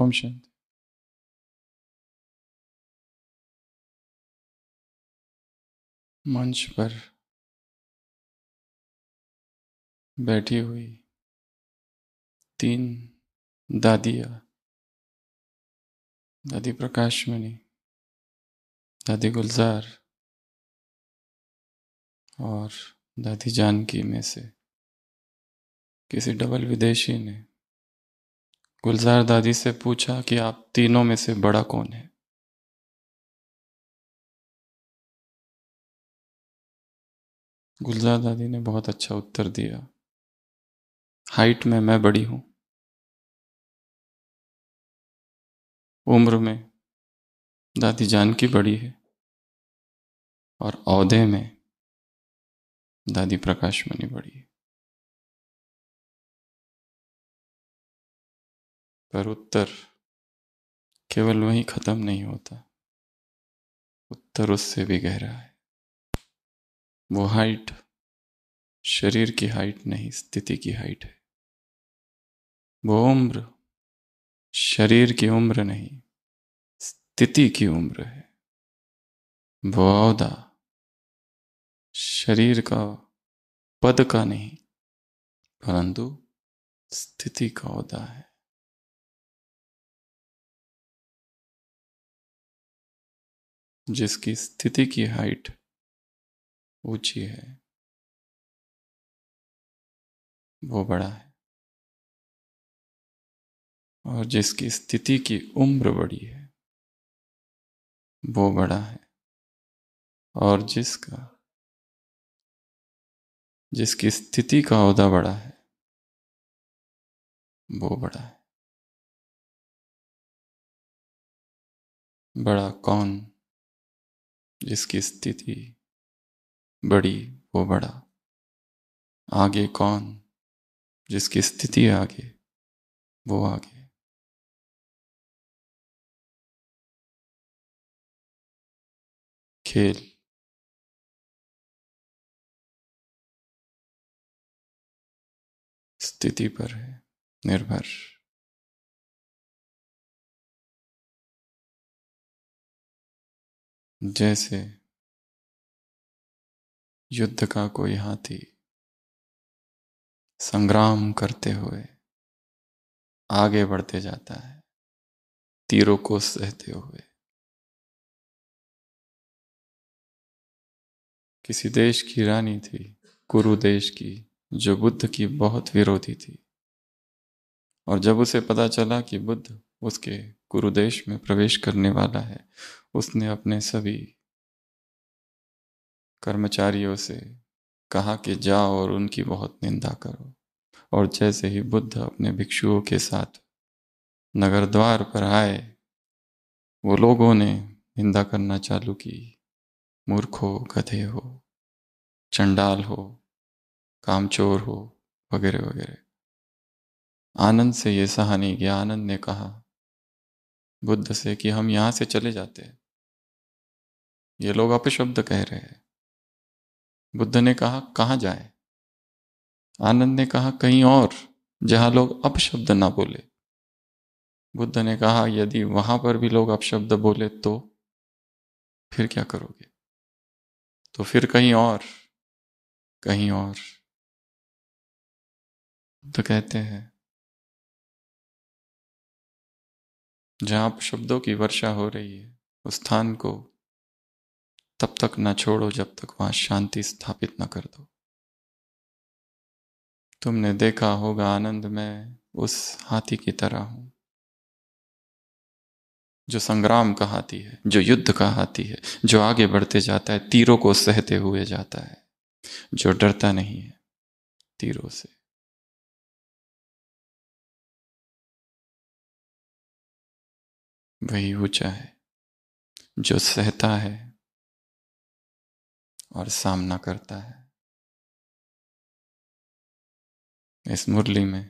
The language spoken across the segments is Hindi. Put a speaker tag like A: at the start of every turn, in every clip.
A: ओम शांति मंच पर बैठी हुई तीन दादिया दादी प्रकाशमणि दादी गुलजार और दादी जानकी में से किसी डबल विदेशी ने गुलजार दादी से पूछा कि आप तीनों में से बड़ा कौन है गुलजार दादी ने बहुत अच्छा उत्तर दिया हाइट में मैं बड़ी हूं उम्र में दादी जान की बड़ी है और औदे में दादी प्रकाश मनी बड़ी है पर उत्तर केवल वहीं ख़त्म नहीं होता उत्तर उससे भी गहरा है वो हाइट शरीर की हाइट नहीं स्थिति की हाइट है वो उम्र शरीर की उम्र नहीं स्थिति की उम्र है वो अवधा शरीर का पद का नहीं परंतु स्थिति का अवधा है जिसकी स्थिति की हाइट ऊंची है वो बड़ा है और जिसकी स्थिति की उम्र बड़ी है वो बड़ा है और जिसका जिसकी स्थिति का अहदा बड़ा है वो बड़ा है बड़ा कौन जिसकी स्थिति बड़ी वो बड़ा आगे कौन जिसकी स्थिति आगे वो आगे खेल स्थिति पर है निर्भर जैसे युद्ध का कोई हाथी संग्राम करते हुए आगे बढ़ते जाता है तीरों को सहते हुए
B: किसी देश की रानी थी कुरु देश की जो बुद्ध की बहुत विरोधी थी और जब उसे पता चला कि बुद्ध उसके कुरुदेश में प्रवेश करने वाला है उसने अपने सभी कर्मचारियों से कहा कि जाओ और उनकी बहुत निंदा करो और जैसे ही बुद्ध अपने भिक्षुओं के साथ नगर द्वार पर आए वो लोगों ने निंदा करना चालू की मूर्ख हो गधे हो चंडाल हो कामचोर हो वगैरह वगैरह आनंद से ये सहा नहीं गया आनंद ने कहा बुद्ध से कि हम यहां से चले जाते हैं ये लोग अपशब्द कह रहे हैं बुद्ध ने कहा कहाँ जाए आनंद ने कहा कहीं और जहां लोग अपशब्द ना बोले बुद्ध ने कहा यदि वहां पर भी लोग अपशब्द बोले तो फिर क्या करोगे
A: तो फिर कहीं और कहीं और तो कहते हैं
B: जहाँ शब्दों की वर्षा हो रही है उस स्थान को तब तक न छोड़ो जब तक वहाँ शांति स्थापित ना कर दो तुमने देखा होगा आनंद मैं उस हाथी की तरह हूं जो संग्राम का हाथी है जो युद्ध का हाथी है जो आगे बढ़ते जाता है तीरों को सहते हुए जाता है जो डरता नहीं है तीरों से
A: वही ऊंचा है जो सहता है और सामना करता है इस मुरली में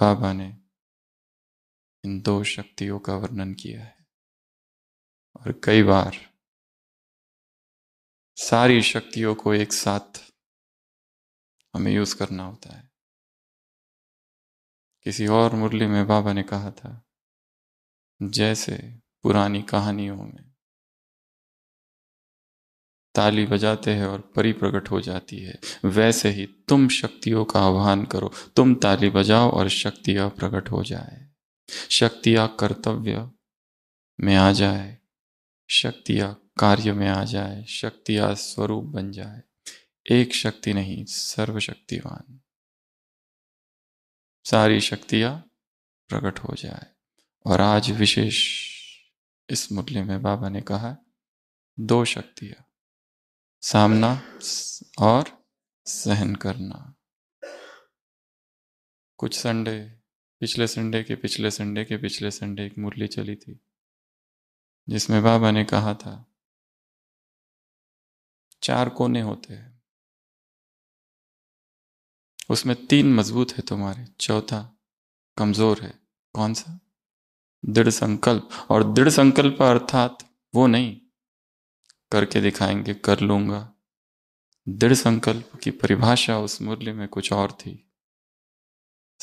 A: बाबा ने इन दो शक्तियों का वर्णन किया है और कई बार सारी शक्तियों को एक साथ हमें यूज करना होता है किसी और मुरली में बाबा ने कहा था
B: जैसे पुरानी कहानियों में ताली बजाते हैं और परी प्रकट हो जाती है वैसे ही तुम शक्तियों का आह्वान करो तुम ताली बजाओ और शक्तियां प्रकट हो जाए शक्तियां कर्तव्य में आ जाए शक्तियां कार्य में आ जाए शक्तियां स्वरूप बन जाए एक शक्ति नहीं सर्वशक्तिवान सारी शक्तियां प्रकट हो जाए और आज विशेष इस मुरली में बाबा ने कहा दो शक्तियां सामना और सहन करना कुछ संडे पिछले संडे के पिछले संडे के पिछले संडे एक मुरली चली थी
A: जिसमें बाबा ने कहा था चार कोने होते हैं उसमें तीन
B: मजबूत है तुम्हारे चौथा कमजोर है कौन सा दृढ़ संकल्प और दृढ़ संकल्प अर्थात वो नहीं करके दिखाएंगे कर लूंगा दृढ़ संकल्प की परिभाषा उस मूल्य में कुछ और थी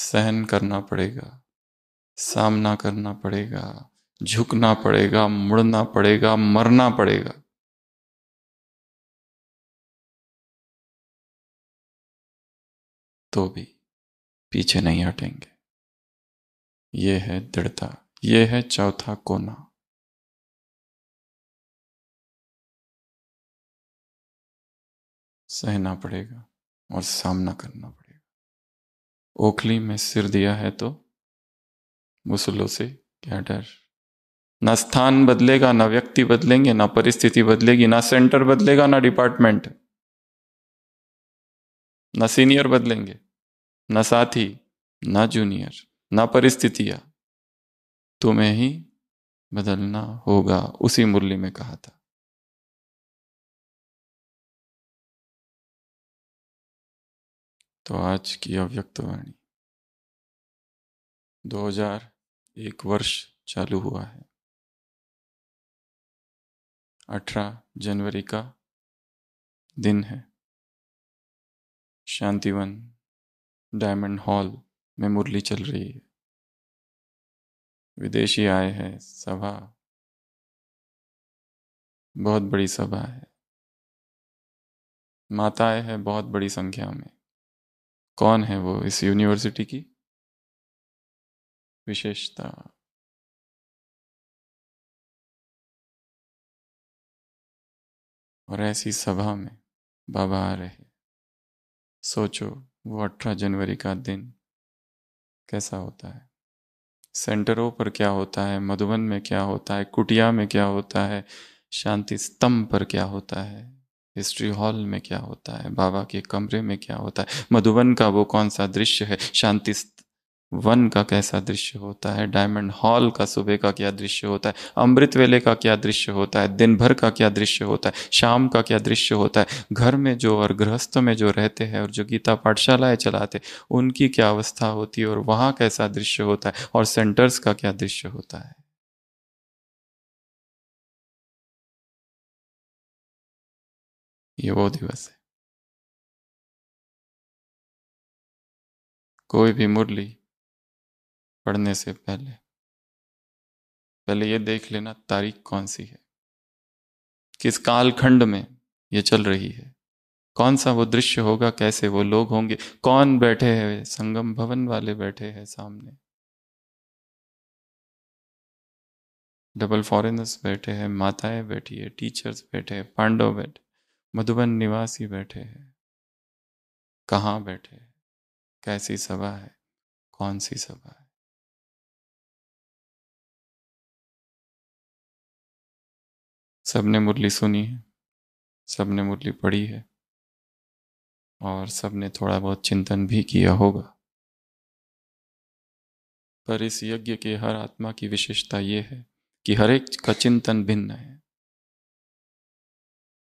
B: सहन करना पड़ेगा सामना करना पड़ेगा झुकना पड़ेगा मुड़ना पड़ेगा मरना पड़ेगा
A: तो भी पीछे नहीं हटेंगे ये है दृढ़ता यह है चौथा कोना सहना पड़ेगा और सामना करना पड़ेगा
B: ओखली में सिर दिया है तो मुसलों से क्या डर ना स्थान बदलेगा ना व्यक्ति बदलेंगे ना परिस्थिति बदलेगी ना सेंटर बदलेगा ना डिपार्टमेंट ना सीनियर बदलेंगे ना साथी ना जूनियर ना परिस्थितियां तुम्हें ही बदलना होगा उसी मुरली में कहा था
A: तो आज की अव्यक्त वाणी 2001 वर्ष चालू हुआ है 18 जनवरी का दिन है शांतिवन डायमंड हॉल में मुरली चल रही है विदेशी आए हैं सभा बहुत बड़ी सभा है माताएं हैं बहुत बड़ी संख्या में कौन है वो इस यूनिवर्सिटी की विशेषता और ऐसी
B: सभा में बाबा आ रहे सोचो वो अठारह जनवरी का दिन कैसा होता है सेंटरों पर क्या होता है मधुबन में क्या होता है कुटिया में क्या होता है शांति स्तंभ पर क्या होता है हिस्ट्री हॉल में क्या होता है बाबा के कमरे में क्या होता है मधुबन का वो कौन सा दृश्य है शांति वन का कैसा दृश्य होता है डायमंड हॉल का सुबह का क्या दृश्य होता है अमृत वेले का क्या दृश्य होता है दिन भर का क्या दृश्य होता है शाम का क्या दृश्य होता है घर में जो और गृहस्थ में जो रहते हैं और जो गीता पाठशालाएं चलाते उनकी क्या अवस्था होती है और वहाँ कैसा दृश्य होता है और सेंटर्स का क्या दृश्य होता है
A: ये वो दिवस है
B: कोई भी मुरली पढ़ने से पहले पहले ये देख लेना तारीख कौन सी है किस कालखंड में ये चल रही है कौन सा वो दृश्य होगा कैसे वो लोग होंगे कौन बैठे हैं संगम भवन वाले बैठे हैं सामने डबल फॉरेनर्स बैठे हैं माताएं बैठी है टीचर्स बैठे हैं पांडव बैठे मधुबन निवासी बैठे हैं कहाँ बैठे कैसी
A: सभा है कौन सी सभा है सबने मुरली सुनी है सबने
B: मुरली पढ़ी है और सबने थोड़ा बहुत चिंतन भी किया होगा पर इस यज्ञ के हर आत्मा की विशेषता ये है कि हर एक का चिंतन भिन्न है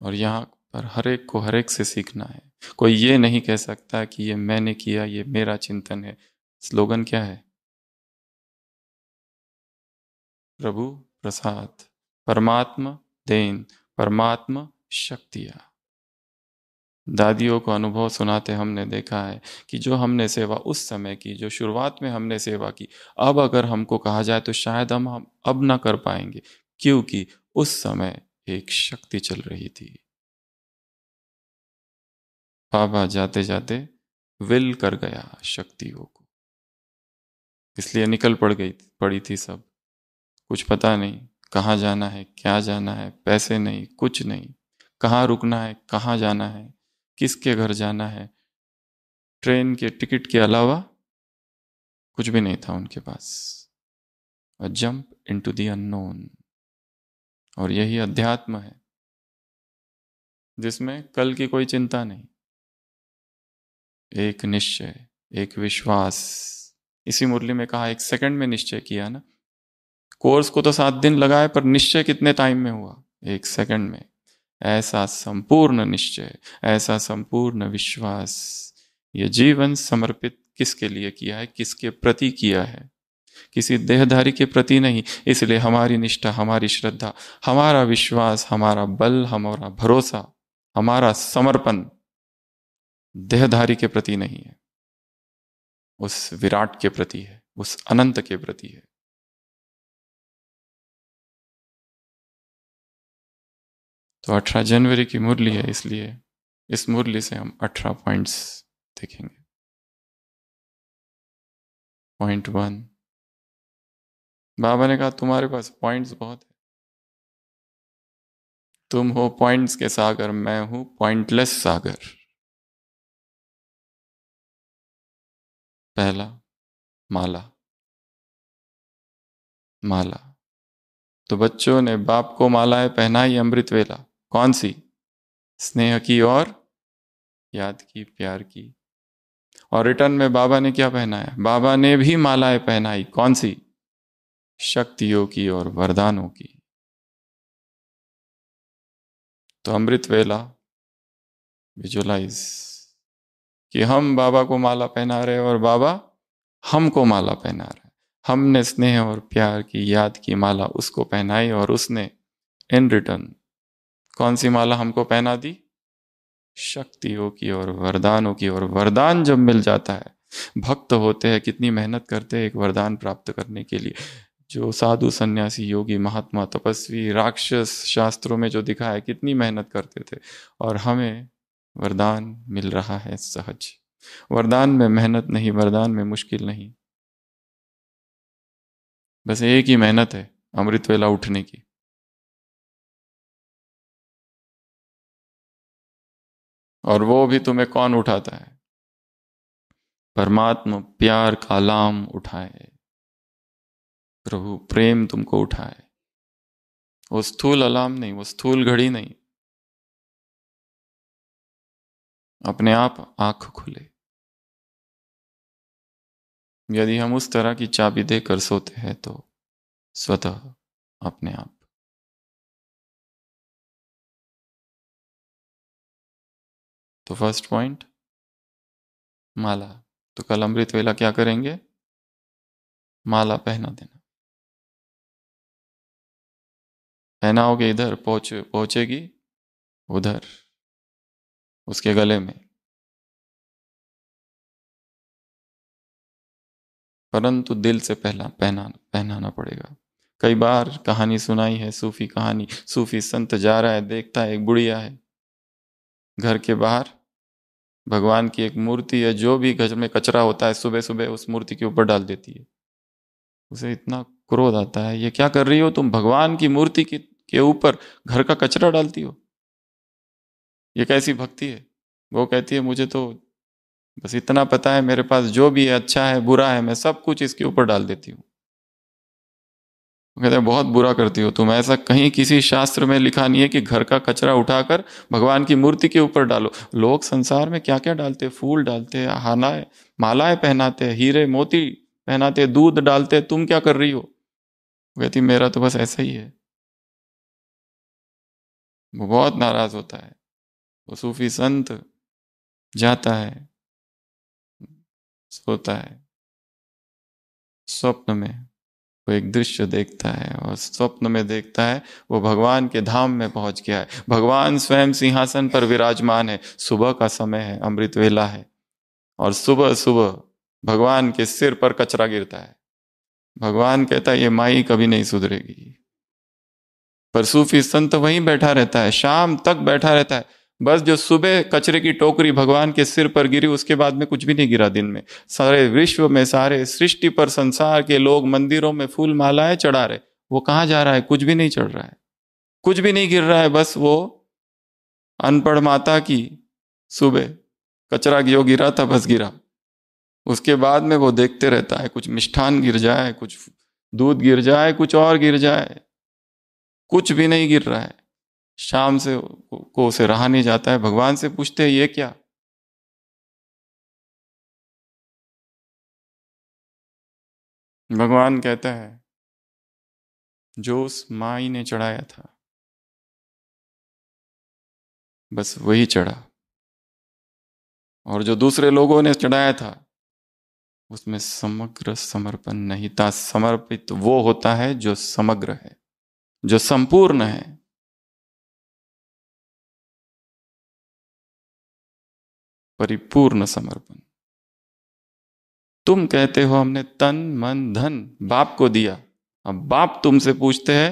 B: और यहाँ पर हर एक को हर एक से सीखना है कोई ये नहीं कह सकता कि ये मैंने किया ये मेरा चिंतन है स्लोगन क्या है प्रभु प्रसाद परमात्मा देन परमात्मा शक्तिया दादियों को अनुभव सुनाते हमने देखा है कि जो हमने सेवा उस समय की जो शुरुआत में हमने सेवा की अब अगर हमको कहा जाए तो शायद हम, हम अब ना कर पाएंगे क्योंकि उस समय एक शक्ति चल रही थी बाबा जाते जाते विल कर गया शक्तियों को इसलिए निकल पड़ गई पड़ी थी सब कुछ पता नहीं कहाँ जाना है क्या जाना है पैसे नहीं कुछ नहीं कहाँ रुकना है कहाँ जाना है किसके घर जाना है ट्रेन के टिकट के अलावा कुछ भी नहीं था उनके पास और जंप टू दी
A: अननोन और यही अध्यात्म है
B: जिसमें कल की कोई चिंता नहीं एक निश्चय एक विश्वास इसी मुरली में कहा एक सेकंड में निश्चय किया ना कोर्स को तो सात दिन लगाए पर निश्चय कितने टाइम में हुआ एक सेकंड में ऐसा संपूर्ण निश्चय ऐसा संपूर्ण विश्वास ये जीवन समर्पित किसके लिए किया है किसके प्रति किया है किसी देहधारी के प्रति नहीं इसलिए हमारी निष्ठा हमारी श्रद्धा हमारा विश्वास हमारा बल हमारा भरोसा हमारा समर्पण देहधारी के प्रति नहीं है उस विराट के प्रति है उस अनंत के प्रति है
A: तो 18 जनवरी की मुरली है इसलिए इस मुरली से हम 18 पॉइंट्स देखेंगे पॉइंट वन बाबा ने कहा तुम्हारे पास पॉइंट्स बहुत है तुम हो पॉइंट्स के सागर मैं हूं पॉइंटलेस सागर पहला माला माला
B: तो बच्चों ने बाप को मालाएं पहनाई अमृत वेला कौन सी स्नेह की और याद की प्यार की और रिटर्न में बाबा ने क्या पहनाया बाबा ने भी मालाएं पहनाई कौन सी शक्तियों की और वरदानों की तो अमृत वेला विजुलाइज कि हम बाबा को माला पहना रहे और बाबा हमको माला पहना रहे हमने स्नेह और प्यार की याद की माला उसको पहनाई और उसने इन रिटर्न कौन सी माला हमको पहना दी शक्तियों की और वरदानों की और वरदान जब मिल जाता है भक्त होते हैं कितनी मेहनत करते हैं एक वरदान प्राप्त करने के लिए जो साधु सन्यासी योगी महात्मा तपस्वी राक्षस शास्त्रों में जो दिखा है कितनी मेहनत करते थे और हमें वरदान मिल रहा है सहज वरदान में मेहनत नहीं वरदान में मुश्किल नहीं बस एक ही मेहनत है
A: अमृत वेला उठने की
B: और वो भी तुम्हें कौन उठाता है परमात्मा प्यार का लाम उठाए प्रभु प्रेम तुमको उठाए वो स्थूल अलाम नहीं वो स्थूल घड़ी नहीं
A: अपने आप आंख खुले यदि हम उस तरह की चाबी देकर सोते हैं तो स्वतः अपने आप तो फर्स्ट पॉइंट माला तो कल अमृत वेला क्या करेंगे माला पहना देना पहनाओगे इधर पहुंच पहुंचेगी उधर उसके गले में
B: परंतु दिल से पहला पहना पहनाना पड़ेगा कई बार कहानी सुनाई है सूफी कहानी सूफी संत जा रहा है देखता है एक बुढ़िया है घर के बाहर भगवान की एक मूर्ति है जो भी घर में कचरा होता है सुबह सुबह उस मूर्ति के ऊपर डाल देती है उसे इतना क्रोध आता है ये क्या कर रही हो तुम भगवान की मूर्ति के ऊपर घर का कचरा डालती हो ये कैसी भक्ति है वो कहती है मुझे तो बस इतना पता है मेरे पास जो भी है अच्छा है बुरा है मैं सब कुछ इसके ऊपर डाल देती हूँ वो कहते हैं बहुत बुरा करती हो तुम ऐसा कहीं किसी शास्त्र में लिखा नहीं है कि घर का कचरा उठाकर भगवान की मूर्ति के ऊपर डालो लोग संसार में क्या क्या डालते फूल डालते हानाए मालाएं पहनाते हीरे मोती पहनाते दूध डालते तुम क्या कर रही हो कहती मेरा तो बस ऐसा ही है वो बहुत नाराज होता है वो सूफी संत
A: जाता है सोता
B: है स्वप्न में एक दृश्य देखता है और स्वप्न में देखता है वो भगवान के धाम में पहुंच गया है भगवान स्वयं सिंहासन पर विराजमान है सुबह का समय है अमृत वेला है और सुबह सुबह भगवान के सिर पर कचरा गिरता है भगवान कहता है ये माई कभी नहीं सुधरेगी पर सूफी संत वहीं बैठा रहता है शाम तक बैठा रहता है बस जो सुबह कचरे की टोकरी भगवान के सिर पर गिरी उसके बाद में कुछ भी नहीं गिरा दिन में सारे विश्व में सारे सृष्टि पर संसार के लोग मंदिरों में फूल मालाएं चढ़ा रहे वो कहाँ जा रहा है कुछ भी नहीं चढ़ रहा है कुछ भी नहीं गिर रहा है बस वो अनपढ़ माता की सुबह कचरा जो गिरा था बस गिरा उसके बाद में वो देखते रहता है कुछ मिष्ठान गिर जाए कुछ दूध गिर जाए कुछ और गिर जाए कुछ भी नहीं गिर रहा है शाम से को उसे रहा नहीं जाता
A: है भगवान से पूछते हैं ये क्या भगवान कहता है जो उस माई ने चढ़ाया था बस वही
B: चढ़ा और जो दूसरे लोगों ने चढ़ाया था उसमें समग्र समर्पण नहीं था समर्पित वो होता है जो समग्र है जो संपूर्ण है परिपूर्ण समर्पण तुम कहते हो हमने तन मन धन बाप को दिया अब बाप तुमसे पूछते हैं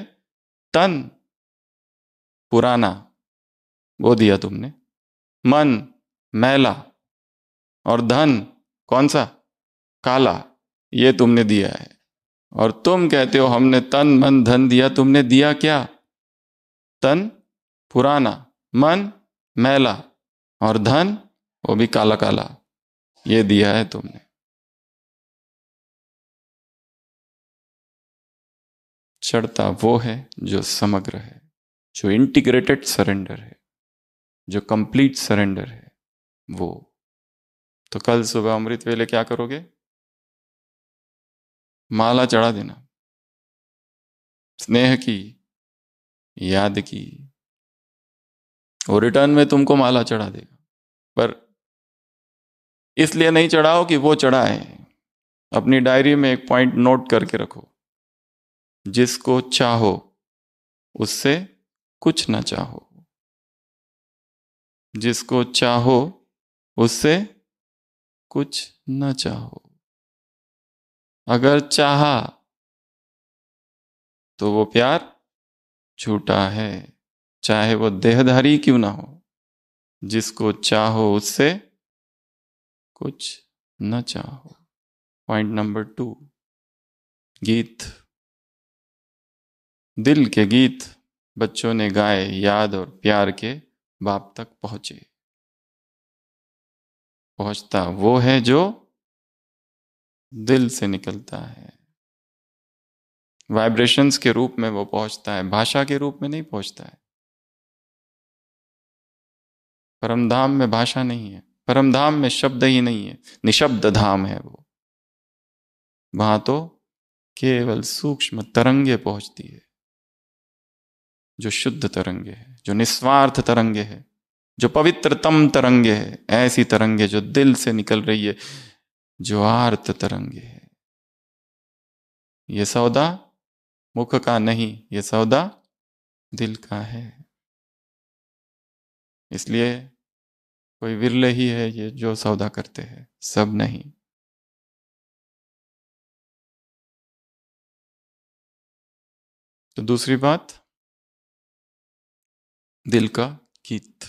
B: तन पुराना वो दिया तुमने मन मैला और धन कौन सा काला ये तुमने दिया है और तुम कहते हो हमने तन मन धन दिया तुमने दिया क्या तन पुराना मन मैला और धन वो भी काला काला ये दिया है तुमने चढ़ता वो है जो समग्र है जो इंटीग्रेटेड सरेंडर है जो कंप्लीट सरेंडर है वो तो कल सुबह अमृत वेले क्या करोगे
A: माला चढ़ा देना स्नेह की याद की और रिटर्न में तुमको
B: माला चढ़ा देगा पर इसलिए नहीं चढ़ाओ कि वो चढ़ाए अपनी डायरी में एक पॉइंट नोट करके रखो जिसको चाहो उससे कुछ ना चाहो
A: जिसको चाहो उससे कुछ न चाहो अगर चाहा तो वो
B: प्यार छूटा है चाहे वो देहधारी क्यों ना हो जिसको चाहो उससे कुछ न चाहो पॉइंट नंबर टू गीत दिल के गीत बच्चों ने गाए याद और प्यार के बाप तक पहुंचे पहुंचता वो है जो
A: दिल से निकलता है वाइब्रेशंस के रूप में
B: वो पहुंचता है भाषा के रूप में नहीं पहुंचता है परमधाम में भाषा नहीं है परम धाम में शब्द ही नहीं है निशब्द धाम है वो वहां तो केवल सूक्ष्म तरंगे पहुंचती है जो शुद्ध तरंगे है जो निस्वार्थ तरंगे है जो पवित्रतम तरंगे है ऐसी तरंगे जो दिल से निकल रही है जो आर्त तरंगे है ये सौदा मुख का नहीं
A: ये सौदा दिल का है इसलिए कोई विरले ही है ये जो सौदा करते हैं सब नहीं तो दूसरी बात दिल का गीत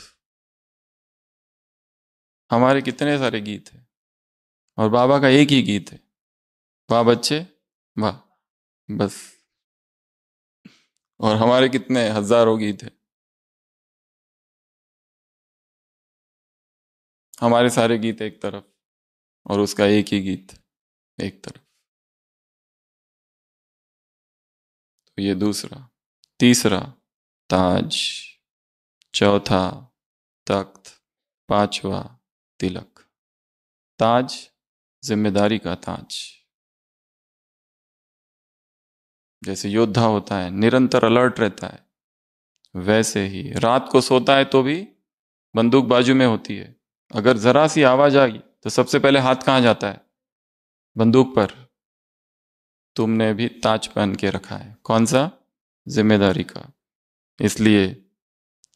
A: हमारे कितने सारे गीत हैं और बाबा का एक ही गीत है वाह बच्चे वाह बस और हमारे कितने हजारों गीत हैं हमारे सारे गीत एक तरफ और उसका एक ही गीत एक तरफ तो ये दूसरा
B: तीसरा ताज चौथा तख्त पांचवा तिलक ताज जिम्मेदारी का ताज जैसे योद्धा होता है निरंतर अलर्ट रहता है वैसे ही रात को सोता है तो भी बंदूक बाजू में होती है अगर ज़रा सी आवाज़ आ गई तो सबसे पहले हाथ कहाँ जाता है बंदूक पर तुमने भी ताज पहन के रखा है कौन सा जिम्मेदारी का इसलिए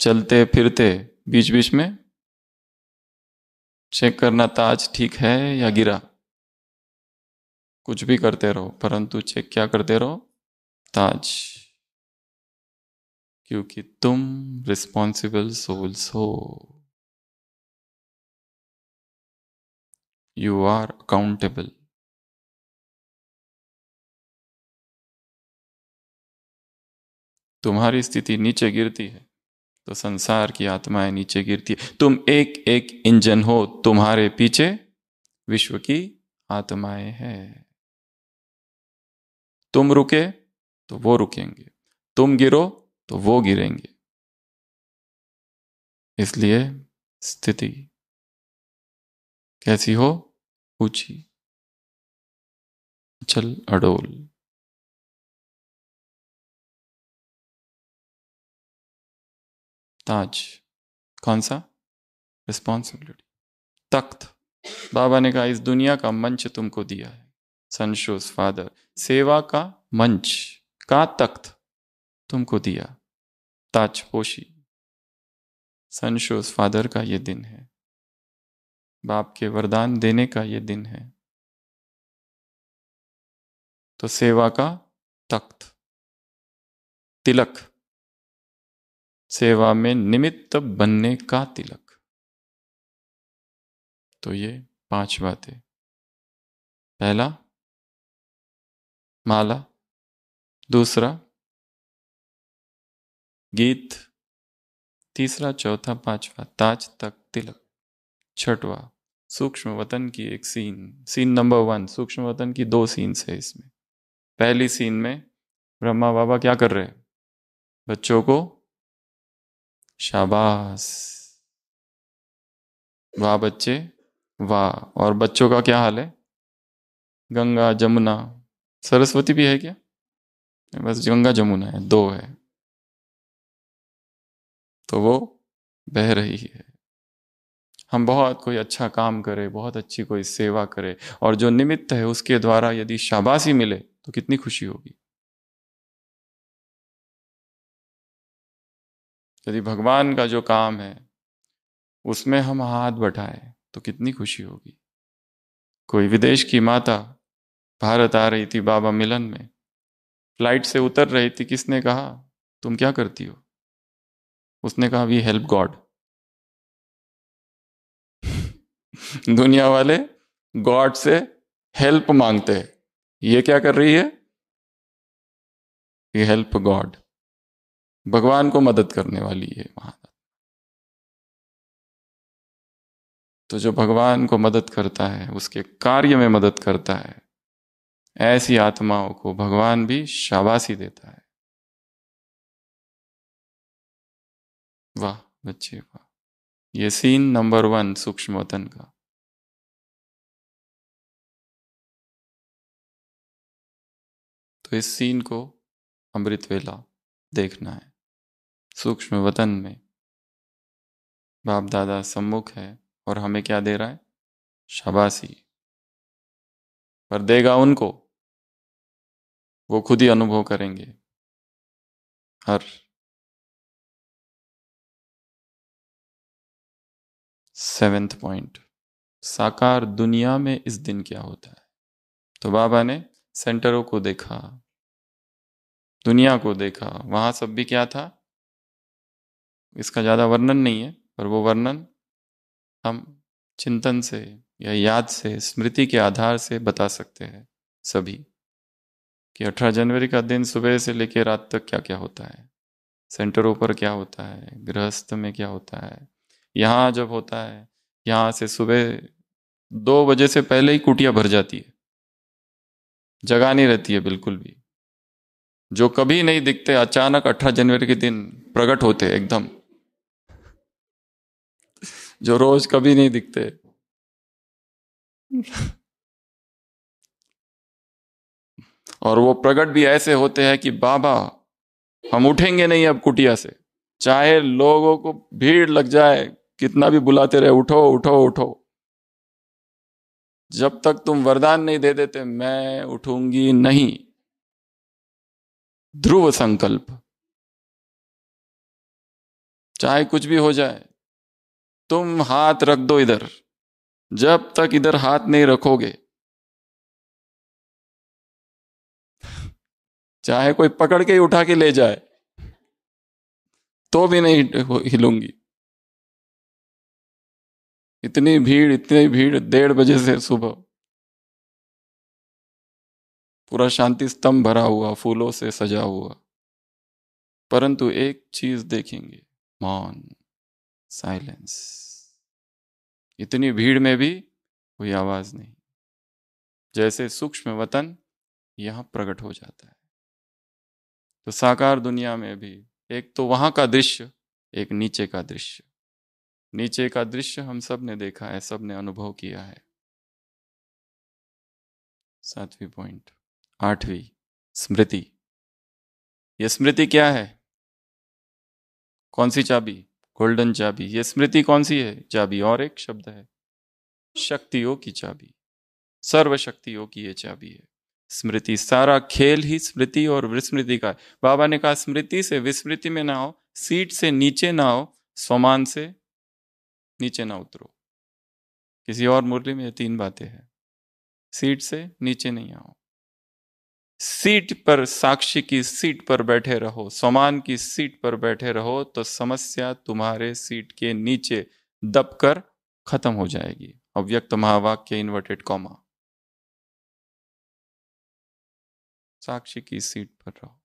B: चलते फिरते बीच बीच में चेक करना ताज ठीक है या गिरा कुछ भी करते रहो परंतु चेक क्या करते रहो ताज क्योंकि तुम रिस्पॉन्सिबल सोल्स हो
A: You are accountable.
B: तुम्हारी स्थिति नीचे गिरती है तो संसार की आत्माएं नीचे गिरती है तुम एक एक इंजन हो तुम्हारे पीछे विश्व की आत्माएं हैं तुम रुके तो वो रुकेंगे
A: तुम गिरो तो वो गिरेंगे इसलिए स्थिति कैसी हो ऊंची चल अडोल ताज कौन सा
B: रिस्पॉन्सिबिलिटी तख्त बाबा ने कहा इस दुनिया का मंच तुमको दिया है सनशोज फादर सेवा का मंच का तख्त तुमको दिया ताजपोशी सनशोज फादर का ये दिन है बाप के वरदान देने का ये दिन है
A: तो सेवा का तख्त तिलक सेवा में निमित्त बनने का तिलक तो ये पांच बातें पहला माला दूसरा
B: गीत तीसरा चौथा पांचवा ताज तक तिलक छठवा सूक्ष्म वतन की एक सीन सीन नंबर वन सूक्ष्म वतन की दो सीन्स है इसमें पहली सीन में ब्रह्मा बाबा क्या कर रहे हैं बच्चों को शाबाश वाह बच्चे वाह और बच्चों का क्या हाल है गंगा जमुना सरस्वती भी है क्या बस गंगा जमुना है दो है तो वो बह रही है हम बहुत कोई अच्छा काम करें बहुत अच्छी कोई सेवा करें और जो निमित्त है उसके द्वारा यदि शाबाशी मिले तो कितनी खुशी होगी
A: यदि भगवान का जो काम है
B: उसमें हम हाथ बढ़ाए तो कितनी खुशी होगी कोई विदेश की माता भारत आ रही थी बाबा मिलन में फ्लाइट से उतर रही थी किसने कहा तुम क्या करती हो उसने कहा वी हेल्प गॉड
A: दुनिया वाले गॉड से हेल्प मांगते हैं ये क्या कर रही है ये हेल्प गॉड भगवान को मदद करने वाली है वहां
B: तो जो भगवान को मदद करता है उसके कार्य में मदद करता है ऐसी आत्माओं को भगवान भी शाबाशी देता है
A: वाह बच्चे वाह ये सीन नंबर वन सूक्ष्मतन का इस सीन को अमृत वेला देखना है सूक्ष्म वतन में बाप दादा सम्मुख है और हमें क्या दे रहा है शाबाशी पर देगा उनको वो खुद ही अनुभव करेंगे हर
B: सेवेंथ पॉइंट साकार दुनिया में इस दिन क्या होता है तो बाबा ने सेंटरों को देखा दुनिया को देखा वहां सब भी क्या था इसका ज़्यादा वर्णन नहीं है पर वो वर्णन हम चिंतन से या याद से स्मृति के आधार से बता सकते हैं सभी कि 18 जनवरी का दिन सुबह से लेकर रात तक क्या क्या होता है सेंटरों पर क्या होता है गृहस्थ में क्या होता है यहाँ जब होता है यहाँ से सुबह दो बजे से पहले ही कुटिया भर जाती है जगह नहीं रहती है बिल्कुल भी जो कभी नहीं दिखते अचानक 18 जनवरी के दिन प्रकट होते एकदम जो रोज कभी नहीं दिखते और वो प्रकट भी ऐसे होते हैं कि बाबा हम उठेंगे नहीं अब कुटिया से चाहे लोगों को भीड़ लग जाए कितना भी बुलाते रहे उठो उठो उठो जब तक तुम वरदान नहीं दे देते मैं उठूंगी नहीं ध्रुव संकल्प
A: चाहे कुछ भी हो जाए तुम हाथ रख दो इधर जब तक इधर हाथ नहीं रखोगे चाहे कोई पकड़ के उठा के ले जाए तो भी नहीं हिलूंगी इतनी भीड़ इतनी भीड़ डेढ़ बजे से सुबह
B: पूरा शांति स्तंभ भरा हुआ फूलों से सजा हुआ परंतु एक चीज देखेंगे मौन साइलेंस इतनी भीड़ में भी कोई आवाज नहीं जैसे सूक्ष्म वतन यहां प्रकट हो जाता है तो साकार दुनिया में भी एक तो वहां का दृश्य एक नीचे का दृश्य नीचे का दृश्य हम सब ने देखा है सब ने अनुभव किया है सातवीं पॉइंट आठवीं स्मृति यह स्मृति क्या है कौन सी चाबी गोल्डन चाबी यह स्मृति कौन सी है चाबी और एक शब्द है शक्तियों की चाबी सर्वशक्तियों की यह चाबी है स्मृति सारा खेल ही स्मृति और विस्मृति का है बाबा ने कहा स्मृति से विस्मृति में ना हो सीट से नीचे ना हो समान से नीचे ना उतरो किसी और मुरली में ये तीन बातें हैं सीट से नीचे नहीं आओ सीट पर साक्षी की सीट पर बैठे रहो समान की सीट पर बैठे रहो तो समस्या तुम्हारे सीट के नीचे दबकर खत्म हो जाएगी अव्यक्त महावाक्य इन्वर्टेड कॉमा
A: साक्षी की सीट पर रहो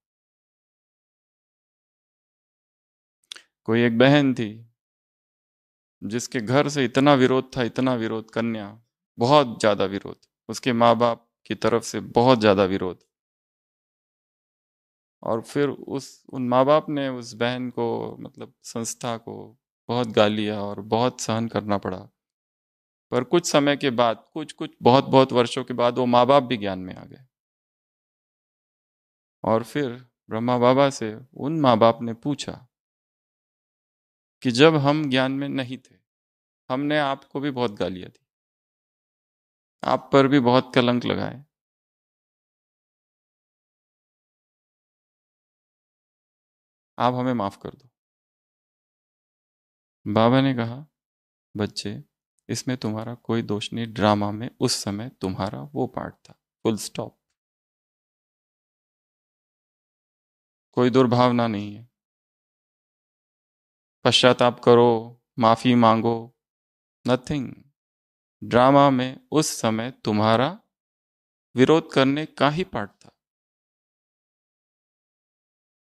B: कोई एक बहन थी जिसके घर से इतना विरोध था इतना विरोध कन्या बहुत ज्यादा विरोध उसके माँ बाप की तरफ से बहुत ज्यादा विरोध और फिर उस उन माँ बाप ने उस बहन को मतलब संस्था को बहुत गालिया और बहुत सहन करना पड़ा पर कुछ समय के बाद कुछ कुछ बहुत बहुत वर्षों के बाद वो माँ बाप भी ज्ञान में आ गए और फिर ब्रह्मा बाबा से उन माँ बाप ने पूछा कि जब हम ज्ञान में नहीं थे हमने आपको भी बहुत गालियाँ दी आप पर भी बहुत कलंक लगाए आप हमें माफ कर दो बाबा ने कहा बच्चे इसमें तुम्हारा कोई दोष नहीं ड्रामा में उस समय तुम्हारा वो पार्ट था फुल स्टॉप कोई दुर्भावना नहीं है पश्चाताप करो माफी मांगो नथिंग ड्रामा में उस समय तुम्हारा विरोध करने का ही पार्ट था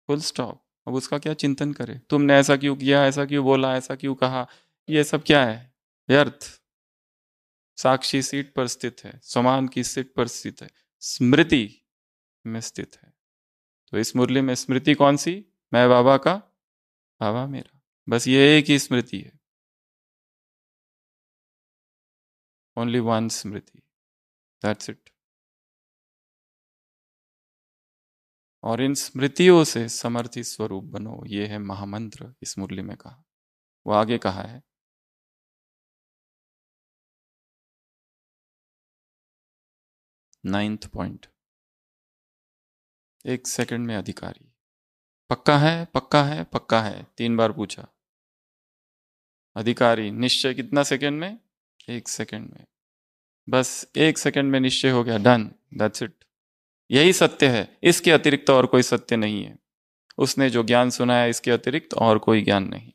B: फुल स्टॉप अब उसका क्या चिंतन करे तुमने ऐसा क्यों किया ऐसा क्यों बोला ऐसा क्यों कहा ये सब क्या है व्यर्थ साक्षी सीट पर स्थित है समान की सीट पर स्थित है स्मृति में स्थित है तो इस मुरली में स्मृति कौन सी मैं बाबा का बाबा मेरा बस ये एक ही स्मृति है
A: ओनली वन स्मृति दैट्स इट
B: और इन स्मृतियों से समर्थित स्वरूप बनो ये है महामंत्र इस मुरली में कहा वो आगे कहा है नाइन्थ पॉइंट एक सेकंड में अधिकारी पक्का है पक्का है पक्का है तीन बार पूछा अधिकारी निश्चय कितना सेकंड में एक सेकंड में बस एक सेकंड में निश्चय हो गया डन दैट्स इट यही सत्य है इसके अतिरिक्त और कोई सत्य नहीं है उसने जो ज्ञान सुना है इसके अतिरिक्त और कोई ज्ञान नहीं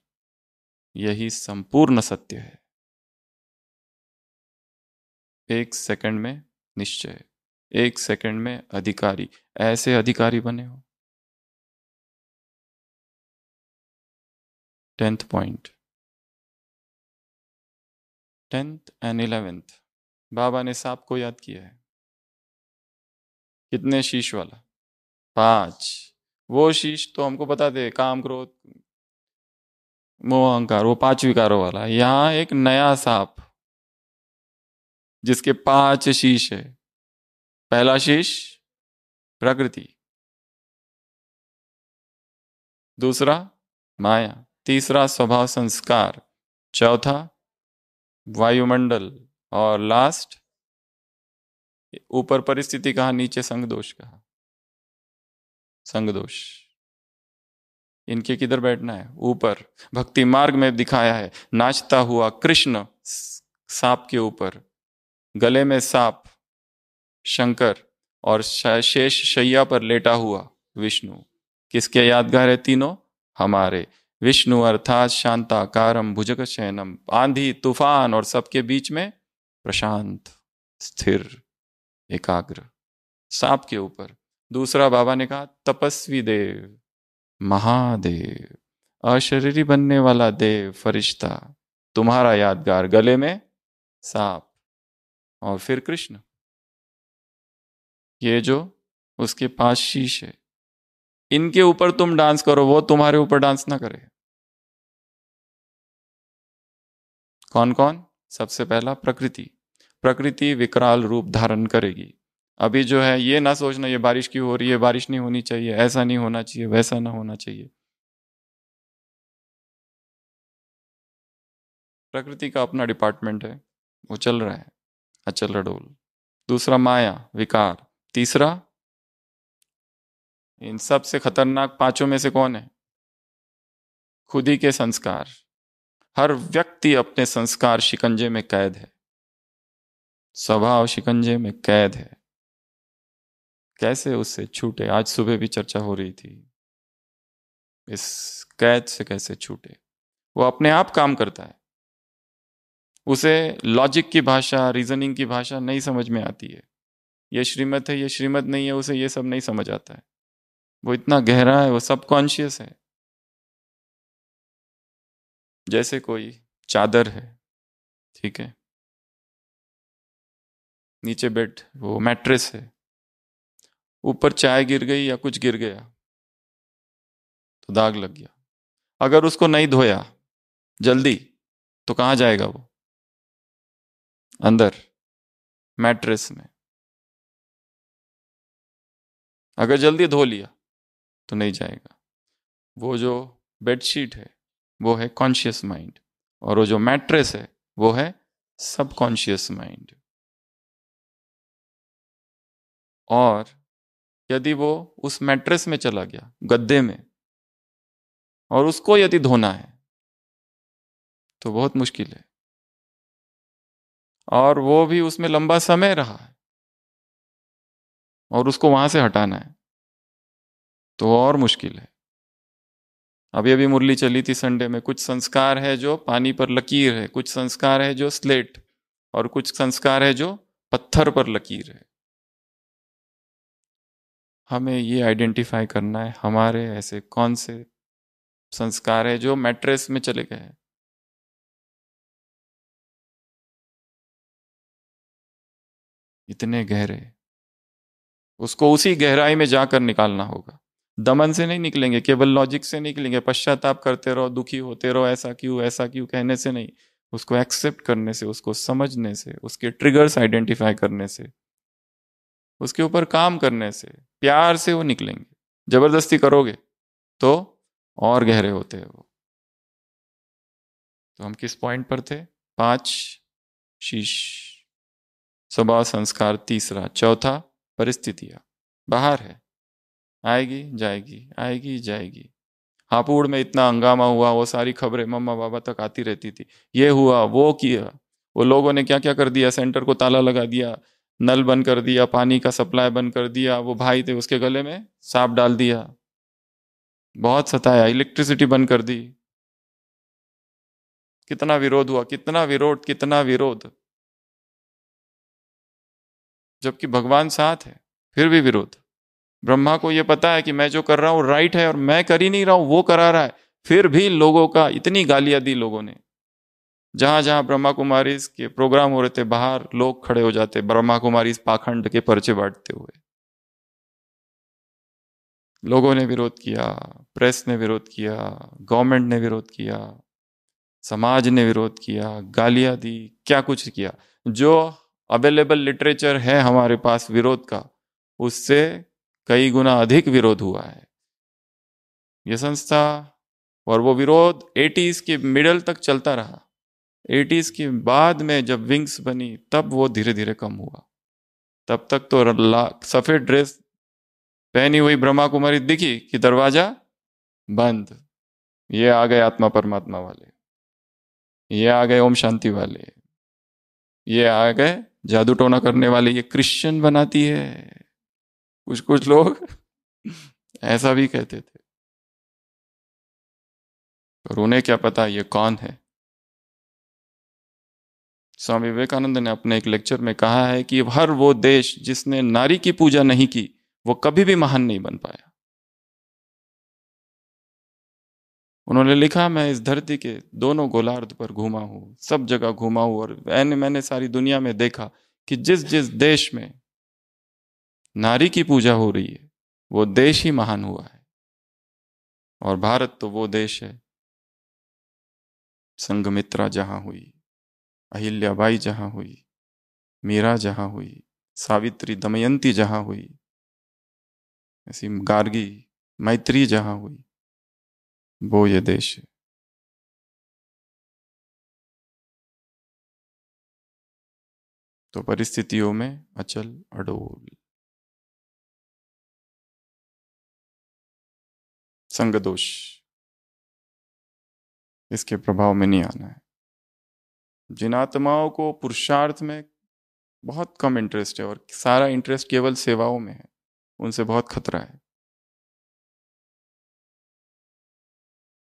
B: यही संपूर्ण सत्य है एक सेकंड में निश्चय
A: एक सेकंड में अधिकारी ऐसे अधिकारी बने हो tenth point
B: tenth and eleventh बाबा ने सांप को याद किया है कितने शीश वाला पांच वो शीश तो हमको बता दे काम क्रोध मोह अहंकार वो पांच विकारों वाला यहां एक नया सांप जिसके पांच शीश है
A: पहला शीश प्रकृति
B: दूसरा माया तीसरा स्वभाव संस्कार चौथा वायुमंडल और लास्ट ऊपर परिस्थिति कहा नीचे संग दोष कहा संग दोष इनके किधर बैठना है ऊपर भक्ति मार्ग में दिखाया है नाचता हुआ कृष्ण सांप के ऊपर गले में सांप शंकर और शेष शैया पर लेटा हुआ विष्णु किसके यादगार है तीनों हमारे विष्णु अर्थात शांताकारम भुजग शयनम आंधी तूफान और सबके बीच में प्रशांत स्थिर एकाग्र सांप के ऊपर दूसरा बाबा ने कहा तपस्वी देव महादेव अशरीरी बनने वाला देव फरिश्ता तुम्हारा यादगार गले में सांप और फिर कृष्ण ये जो उसके पास शीश है इनके ऊपर तुम डांस करो वो तुम्हारे ऊपर डांस ना करे कौन कौन सबसे पहला प्रकृति प्रकृति विकराल रूप धारण करेगी अभी जो है ये ना सोचना ये बारिश की हो रही है बारिश नहीं होनी चाहिए ऐसा नहीं होना चाहिए वैसा ना होना चाहिए प्रकृति का अपना डिपार्टमेंट है वो चल रहा है अचल रडोल दूसरा माया विकार तीसरा इन सब से खतरनाक पांचों में से कौन है खुद ही के संस्कार हर व्यक्ति अपने संस्कार शिकंजे में कैद है स्वभाव शिकंजे में कैद है कैसे उससे छूटे आज सुबह भी चर्चा हो रही थी इस कैद से कैसे छूटे वो अपने आप काम करता है उसे लॉजिक की भाषा रीजनिंग की भाषा नहीं समझ में आती है ये श्रीमत है ये श्रीमत नहीं है उसे ये सब नहीं समझ आता है वो इतना गहरा है वो सब कॉन्शियस है जैसे कोई चादर है
A: ठीक है नीचे बेड वो मैट्रेस
B: है ऊपर चाय गिर गई या कुछ गिर गया तो दाग लग गया अगर उसको नहीं धोया जल्दी तो कहाँ जाएगा
A: वो अंदर मैट्रेस में
B: अगर जल्दी धो लिया तो नहीं जाएगा वो जो बेडशीट है वो है कॉन्शियस माइंड और वो जो मैट्रेस है वो है सबकॉन्शियस माइंड और यदि वो उस मैट्रेस में चला गया गद्दे में और उसको यदि धोना है तो बहुत मुश्किल है
A: और वो भी उसमें लंबा समय रहा है
B: और उसको वहां से हटाना है तो और मुश्किल है अभी अभी मुरली चली थी संडे में कुछ संस्कार है जो पानी पर लकीर है कुछ संस्कार है जो स्लेट और कुछ संस्कार है जो पत्थर पर लकीर है हमें ये आइडेंटिफाई करना है हमारे ऐसे कौन से संस्कार है जो मैट्रेस में चले गए हैं
A: इतने गहरे
B: उसको उसी गहराई में जाकर निकालना होगा दमन से नहीं निकलेंगे केवल लॉजिक से निकलेंगे पश्चाताप करते रहो दुखी होते रहो ऐसा क्यों ऐसा क्यों कहने से नहीं उसको एक्सेप्ट करने से उसको समझने से उसके ट्रिगर्स आइडेंटिफाई करने से उसके ऊपर काम करने से प्यार से वो निकलेंगे जबरदस्ती करोगे तो और गहरे होते हैं वो तो हम किस पॉइंट पर थे पांच शीश स्वभाव संस्कार तीसरा चौथा परिस्थितियां बाहर है आएगी जाएगी आएगी जाएगी हापुड़ में इतना हंगामा हुआ वो सारी खबरें मम्मा बाबा तक आती रहती थी ये हुआ वो किया वो लोगों ने क्या क्या कर दिया सेंटर को ताला लगा दिया नल बंद कर दिया पानी का सप्लाई बंद कर दिया वो भाई थे उसके गले में सांप डाल दिया बहुत सताया इलेक्ट्रिसिटी बंद कर दी कितना विरोध हुआ कितना विरोध कितना विरोध जबकि भगवान साथ है फिर भी विरोध ब्रह्मा को यह पता है कि मैं जो कर रहा हूं राइट है और मैं कर ही नहीं रहा हूं वो करा रहा है फिर भी लोगों का इतनी गालियां दी लोगों ने जहां जहां ब्रह्मा कुमारी के प्रोग्राम हो रहे थे बाहर लोग खड़े हो जाते ब्रह्मा कुमारी पाखंड के पर्चे बांटते हुए लोगों ने विरोध किया प्रेस ने विरोध किया गवर्नमेंट ने विरोध किया समाज ने विरोध किया गालियां दी क्या कुछ किया जो अवेलेबल लिटरेचर है हमारे पास विरोध का उससे कई गुना अधिक विरोध हुआ है यह संस्था और वो विरोध एटीज के मिडल तक चलता रहा एटीज़ के बाद में जब विंग्स बनी तब वो धीरे धीरे कम हुआ तब तक तो सफ़ेद ड्रेस पहनी हुई ब्रह्मा कुमारी दिखी कि दरवाज़ा बंद ये आ गए आत्मा परमात्मा वाले ये आ गए ओम शांति वाले ये आ गए जादू टोना करने वाले ये क्रिश्चियन बनाती है कुछ कुछ लोग ऐसा भी कहते थे और उन्हें क्या पता ये कौन है स्वामी विवेकानंद ने अपने एक लेक्चर में कहा है कि हर वो देश जिसने नारी की पूजा नहीं की वो कभी भी महान नहीं बन पाया उन्होंने लिखा मैं इस धरती के दोनों गोलार्ध पर घूमा हूँ सब जगह घूमा हूं और मैंने मैंने सारी दुनिया में देखा कि जिस जिस देश में नारी की पूजा हो रही है वो देश ही महान हुआ है और भारत तो वो देश है संगमित्रा जहां हुई अहिल्याबाई जहाँ हुई मीरा जहाँ हुई सावित्री दमयंती जहाँ हुई ऐसी गार्गी मैत्री जहाँ हुई
A: वो ये देश है तो परिस्थितियों में अचल अडोल संगदोष इसके प्रभाव में नहीं आना है
B: जिन आत्माओं को पुरुषार्थ में बहुत कम इंटरेस्ट है और सारा इंटरेस्ट केवल सेवाओं में है उनसे बहुत खतरा है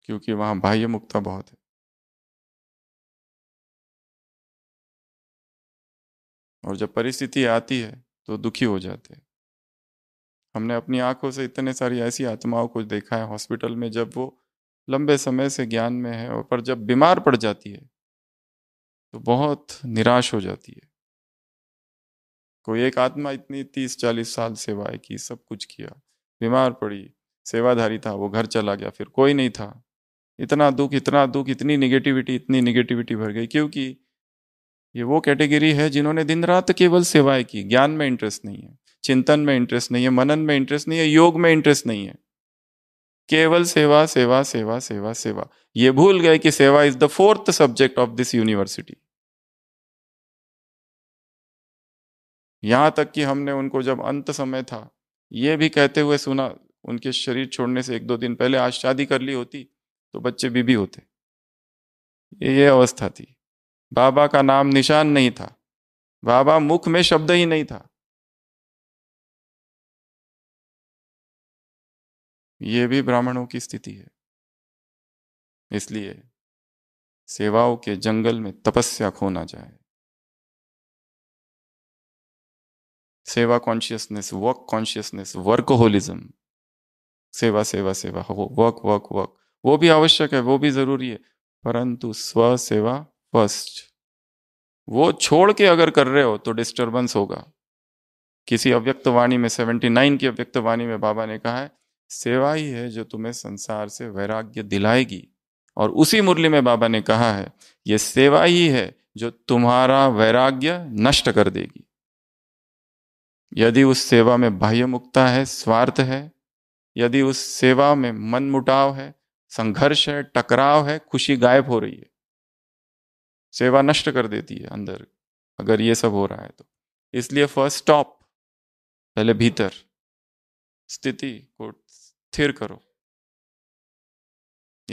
A: क्योंकि वहां बाह्य मुक्ता बहुत है
B: और जब परिस्थिति आती है तो दुखी हो जाते हैं हमने अपनी आंखों से इतने सारी ऐसी आत्माओं को देखा है हॉस्पिटल में जब वो लंबे समय से ज्ञान में है और पर जब बीमार पड़ जाती है तो बहुत निराश हो जाती है कोई एक आत्मा इतनी तीस चालीस साल सेवाएं की सब कुछ किया बीमार पड़ी सेवाधारी था वो घर चला गया फिर कोई नहीं था इतना दुख इतना दुख इतनी निगेटिविटी इतनी निगेटिविटी भर गई क्योंकि ये वो कैटेगरी है जिन्होंने दिन रात केवल सेवाएं की ज्ञान में इंटरेस्ट नहीं है चिंतन में इंटरेस्ट नहीं है मनन में इंटरेस्ट नहीं है योग में इंटरेस्ट नहीं है केवल सेवा सेवा सेवा सेवा सेवा ये भूल गए कि सेवा is the fourth subject of this university यहाँ तक कि हमने उनको जब अंत समय था ये भी कहते हुए सुना उनके शरीर छोड़ने से एक दो दिन पहले आज शादी कर ली होती तो बच्चे बीबी होते ये ये अवस्था थी बाबा का नाम निशान नहीं था बाबा मुख में शब्द ही नहीं था
A: ये भी ब्राह्मणों की स्थिति है इसलिए सेवाओं के जंगल में तपस्या खोना जाए
B: सेवा कॉन्शियसनेस वर्क कॉन्शियसनेस वर्कोहोलिज्म सेवा सेवा सेवा हो वर्क वर्क वर्क वो भी आवश्यक है वो भी जरूरी है परंतु स्व सेवा फर्स्ट वो छोड़ के अगर कर रहे हो तो डिस्टर्बेंस होगा किसी अव्यक्त वाणी में नाइन की अव्यक्त वाणी में बाबा ने कहा है सेवा ही है जो तुम्हें संसार से वैराग्य दिलाएगी और उसी मुरली में बाबा ने कहा है ये सेवा ही है जो तुम्हारा वैराग्य नष्ट कर देगी यदि उस सेवा में बाह्य मुक्ता है स्वार्थ है यदि उस सेवा में मन मुटाव है संघर्ष है टकराव है खुशी गायब हो रही है सेवा नष्ट कर देती है अंदर अगर ये सब हो रहा है तो इसलिए फर्स्ट स्टॉप पहले भीतर स्थिति को स्थिर करो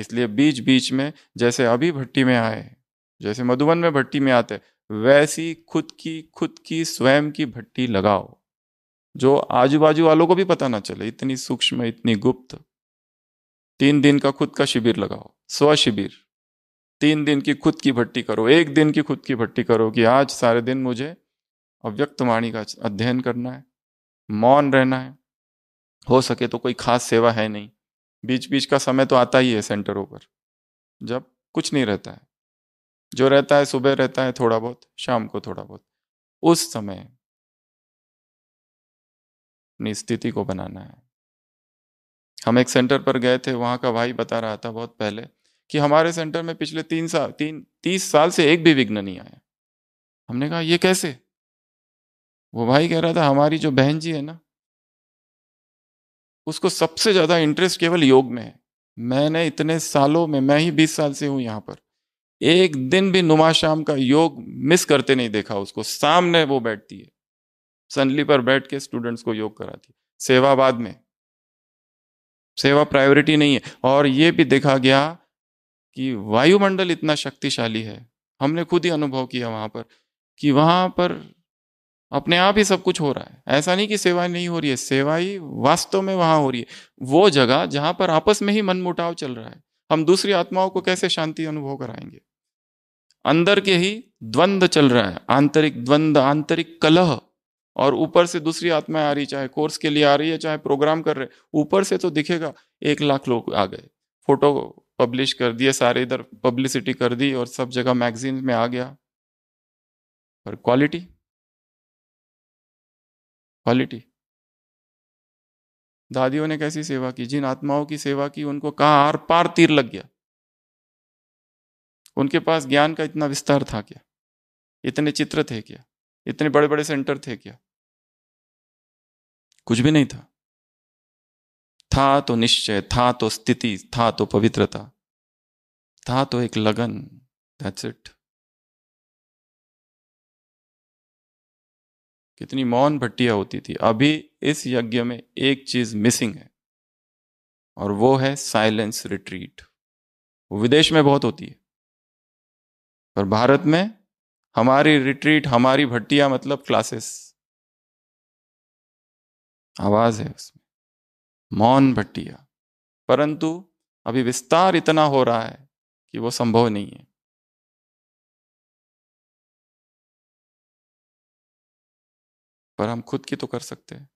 B: इसलिए बीच बीच में जैसे अभी भट्टी में आए जैसे मधुबन में भट्टी में आते वैसी खुद की खुद की स्वयं की भट्टी लगाओ जो आजू बाजू वालों को भी पता ना चले इतनी सूक्ष्म इतनी गुप्त तीन दिन का खुद का शिविर लगाओ स्व शिविर तीन दिन की खुद की भट्टी करो एक दिन की खुद की भट्टी करो कि आज सारे दिन मुझे अव्यक्त वाणी का अध्ययन करना है मौन रहना है हो सके तो कोई खास सेवा है नहीं बीच बीच का समय तो आता ही है सेंटरों पर जब कुछ नहीं रहता है जो रहता है सुबह रहता है थोड़ा बहुत शाम को थोड़ा बहुत उस समय अपनी स्थिति को बनाना है हम एक सेंटर पर गए थे वहां का भाई बता रहा था बहुत पहले कि हमारे सेंटर में पिछले तीन साल तीन तीस साल से एक भी विघ्न नहीं आया हमने कहा ये कैसे वो भाई कह रहा था हमारी जो बहन जी है ना उसको सबसे ज्यादा इंटरेस्ट केवल योग में है मैंने इतने सालों में मैं ही बीस साल से हूं यहाँ पर एक दिन भी नुमा शाम का योग मिस करते नहीं देखा उसको सामने वो बैठती है संली पर बैठ के स्टूडेंट्स को योग कराती सेवा बाद में सेवा प्रायोरिटी नहीं है और ये भी देखा गया कि वायुमंडल इतना शक्तिशाली है हमने खुद ही अनुभव किया वहां पर कि वहां पर अपने आप ही सब कुछ हो रहा है ऐसा नहीं कि सेवा नहीं हो रही है सेवा ही वास्तव में वहां हो रही है वो जगह जहां पर आपस में ही मनमुटाव चल रहा है हम दूसरी आत्माओं को कैसे शांति अनुभव कराएंगे अंदर के ही द्वंद्व चल रहा है आंतरिक द्वंद्व आंतरिक कलह और ऊपर से दूसरी आत्माएं आ रही चाहे कोर्स के लिए आ रही है चाहे प्रोग्राम कर रहे ऊपर से तो दिखेगा एक लाख लोग आ गए फोटो पब्लिश कर दिए सारे इधर पब्लिसिटी कर दी और सब जगह मैगजीन में आ गया पर क्वालिटी क्वालिटी दादियों ने कैसी सेवा की जिन आत्माओं की सेवा की उनको कहा आर पार तीर लग गया उनके पास ज्ञान का इतना विस्तार था क्या इतने चित्र थे क्या इतने बड़े बड़े सेंटर थे क्या कुछ भी नहीं था था तो निश्चय था तो स्थिति था तो पवित्रता था तो एक लगन दैट्स इट
A: कितनी मौन भट्टिया होती थी
B: अभी इस यज्ञ में एक चीज मिसिंग है और वो है साइलेंस रिट्रीट वो विदेश में बहुत होती है पर भारत में हमारी रिट्रीट हमारी भट्टिया मतलब क्लासेस
A: आवाज है उसमें मौन भट्टिया परंतु अभी विस्तार इतना हो रहा है कि वो संभव नहीं है पर हम खुद की तो कर सकते हैं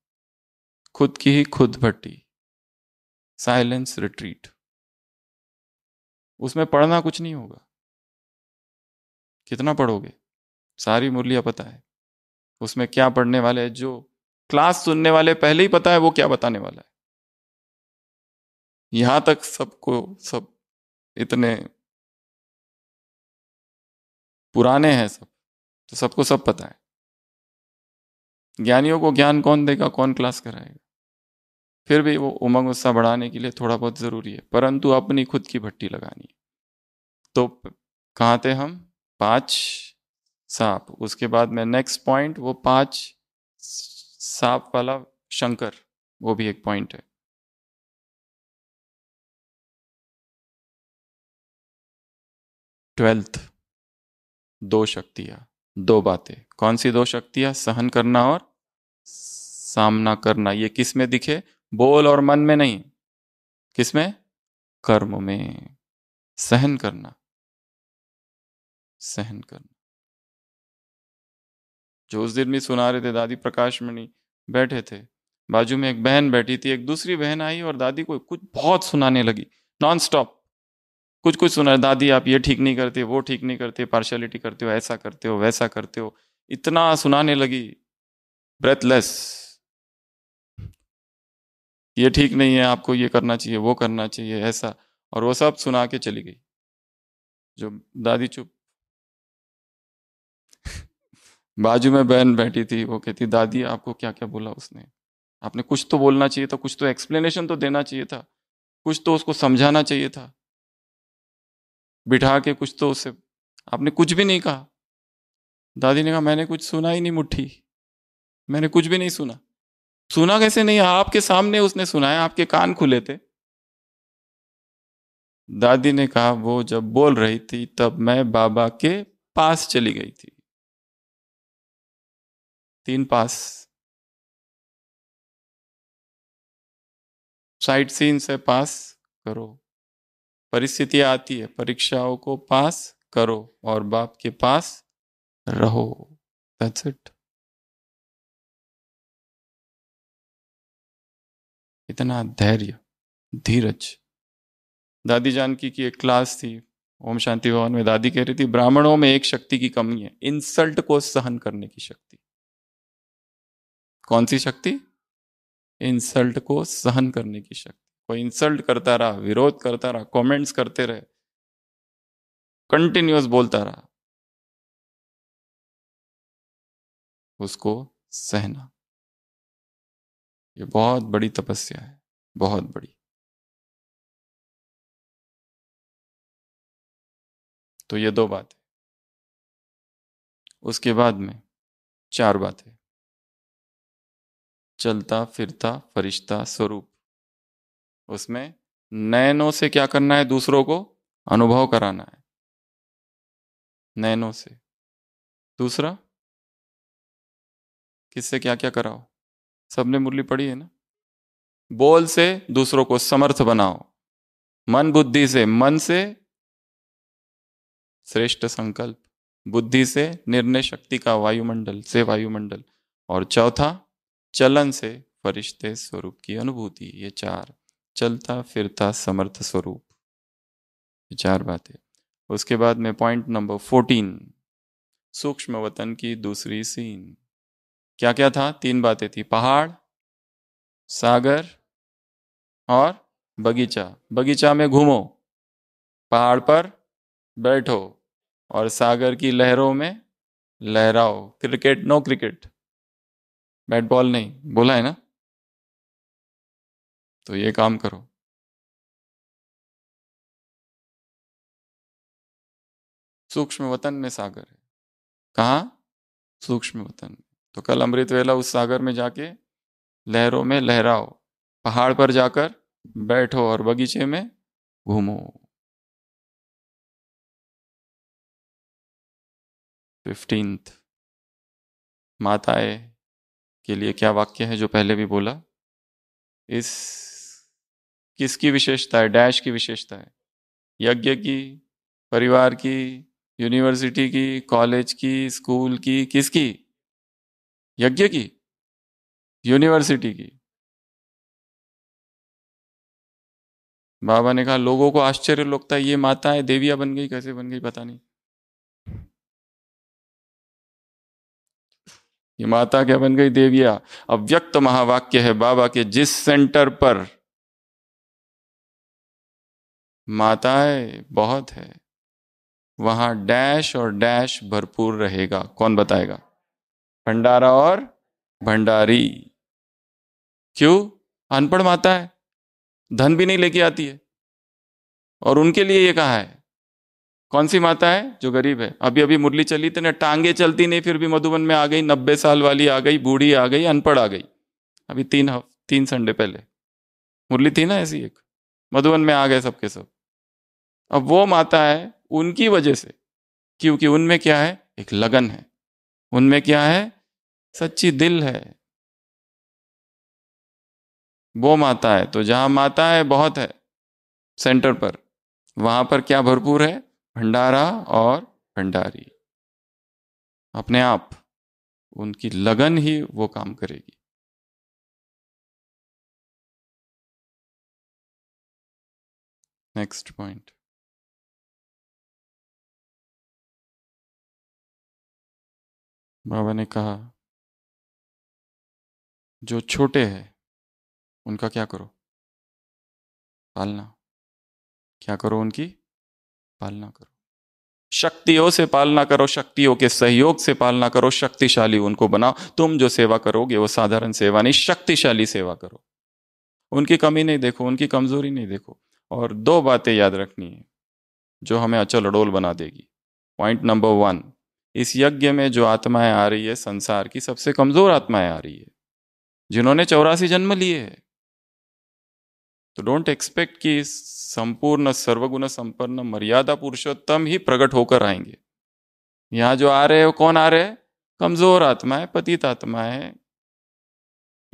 A: खुद की ही खुद भट्टी साइलेंस रिट्रीट
B: उसमें पढ़ना कुछ नहीं होगा कितना पढ़ोगे सारी मुरलिया पता है उसमें क्या पढ़ने वाले हैं जो क्लास सुनने वाले पहले ही पता है वो क्या बताने वाला है यहां तक सबको
A: सब इतने पुराने
B: हैं सब तो सबको सब पता है ज्ञानियों को ज्ञान कौन देगा कौन क्लास कराएगा फिर भी वो उमंग उत्साह बढ़ाने के लिए थोड़ा बहुत जरूरी है परंतु अपनी खुद की भट्टी लगानी है तो कहाँ थे हम पांच सांप उसके बाद में नेक्स्ट पॉइंट वो पांच सांप वाला शंकर वो भी एक पॉइंट है
A: ट्वेल्थ दो
B: शक्तियां दो बातें कौन सी दो शक्तियां सहन करना और सामना करना ये किस में दिखे बोल और मन में नहीं किस में कर्म में सहन करना सहन करना जो उस दिन भी सुना रहे थे दादी प्रकाश मणि बैठे थे बाजू में एक बहन बैठी थी एक दूसरी बहन आई और दादी को कुछ बहुत सुनाने लगी नॉन स्टॉप कुछ कुछ सुना दादी आप ये ठीक नहीं करते वो ठीक नहीं करते पार्शलिटी करते हो ऐसा करते हो वैसा करते हो इतना सुनाने लगी ब्रेथलेस ये ठीक नहीं है आपको ये करना चाहिए वो करना चाहिए ऐसा और वो सब सुना के चली गई जो दादी चुप बाजू में बहन बैठी थी वो कहती दादी आपको क्या क्या बोला उसने आपने कुछ तो बोलना चाहिए था कुछ तो एक्सप्लेनेशन तो देना चाहिए था कुछ तो उसको समझाना चाहिए था बिठा के कुछ तो उससे आपने कुछ भी नहीं कहा दादी ने कहा मैंने कुछ सुना ही नहीं मुट्ठी मैंने कुछ भी नहीं सुना सुना कैसे नहीं आपके सामने उसने सुनाया आपके कान खुले थे दादी ने कहा वो जब बोल रही थी तब मैं बाबा के पास चली गई थी तीन पास साइट सीन से पास करो परिस्थिति आती है परीक्षाओं को पास करो और बाप के पास
A: रहो दैट्स इट
B: इतना धैर्य धीरज दादी जानकी की एक क्लास थी ओम शांति भवन में दादी कह रही थी ब्राह्मणों में एक शक्ति की कमी है इंसल्ट को सहन करने की शक्ति कौन सी शक्ति इंसल्ट को सहन करने की शक्ति कोई इंसल्ट करता रहा विरोध करता रहा कमेंट्स करते रहे कंटिन्यूस बोलता रहा
A: उसको सहना ये बहुत बड़ी तपस्या है बहुत बड़ी तो ये दो बात है
B: उसके बाद में चार बातें चलता फिरता फरिश्ता स्वरूप उसमें नैनों से क्या करना है दूसरों को अनुभव कराना है नैनों से दूसरा किससे क्या क्या कराओ सबने मुरली पढ़ी है ना बोल से दूसरों को समर्थ बनाओ मन बुद्धि से मन से श्रेष्ठ संकल्प बुद्धि से निर्णय शक्ति का वायुमंडल से वायुमंडल और चौथा चलन से फरिश्ते स्वरूप की अनुभूति ये चार चलता फिरता समर्थ स्वरूप ये चार बातें उसके बाद में पॉइंट नंबर फोर्टीन सूक्ष्म वतन की दूसरी सीन क्या क्या था तीन बातें थी पहाड़ सागर और बगीचा बगीचा में घूमो पहाड़ पर बैठो और सागर की लहरों में लहराओ cricket no cricket bat ball नहीं बोला
A: है ना तो ये काम करो सूक्ष्म वतन में सागर है
B: कहा सूक्ष्म वतन में तो कल अमृत वेला उस सागर में जाके लहरों में लहराओ पहाड़ पर जाकर बैठो और बगीचे में घूमो फिफ्टींथ माताएं के लिए क्या वाक्य है जो पहले भी बोला इस किसकी विशेषता है डैश की विशेषता है यज्ञ की परिवार की यूनिवर्सिटी की कॉलेज की स्कूल की किसकी यज्ञ की
A: यूनिवर्सिटी की बाबा ने कहा लोगों
B: को आश्चर्य लगता है ये माता है देवियां बन गई कैसे बन गई पता नहीं ये माता क्या बन गई देविया अव्यक्त महावाक्य है बाबा के जिस सेंटर पर माताएं बहुत है वहां डैश और डैश भरपूर रहेगा कौन बताएगा भंडारा और भंडारी क्यों अनपढ़ माता है धन भी नहीं लेके आती है और उनके लिए ये कहा है कौन सी माता है जो गरीब है अभी अभी मुरली चली तो ना टांगे चलती नहीं फिर भी मधुबन में आ गई नब्बे साल वाली आ गई बूढ़ी आ गई अनपढ़ आ गई अभी तीन हफ तीन संडे पहले मुरली थी ना ऐसी एक मधुबन में आ गए सबके सब अब वो माता है उनकी वजह से क्योंकि उनमें क्या है एक लगन है उनमें क्या है सच्ची दिल है वो माता है तो जहां माता है बहुत है सेंटर पर वहां पर क्या भरपूर है भंडारा और भंडारी अपने आप उनकी लगन ही वो काम करेगी
A: नेक्स्ट पॉइंट बाबा ने कहा जो छोटे हैं उनका क्या करो पालना
B: क्या करो उनकी पालना करो शक्तियों से पालना करो शक्तियों के सहयोग से पालना करो शक्तिशाली उनको बनाओ तुम जो सेवा करोगे वो साधारण सेवा नहीं शक्तिशाली सेवा करो उनकी कमी नहीं देखो उनकी कमजोरी नहीं देखो और दो बातें याद रखनी है जो हमें अचल अडोल बना देगी पॉइंट नंबर वन इस यज्ञ में जो आत्माएं आ रही है संसार की सबसे कमजोर आत्माएं आ रही है जिन्होंने चौरासी जन्म लिए है तो डोंट एक्सपेक्ट कि संपूर्ण सर्वगुण संपन्न मर्यादा पुरुषोत्तम ही प्रकट होकर आएंगे यहाँ जो आ रहे हो कौन आ रहे हैं कमजोर आत्मा है पतित आत्मा है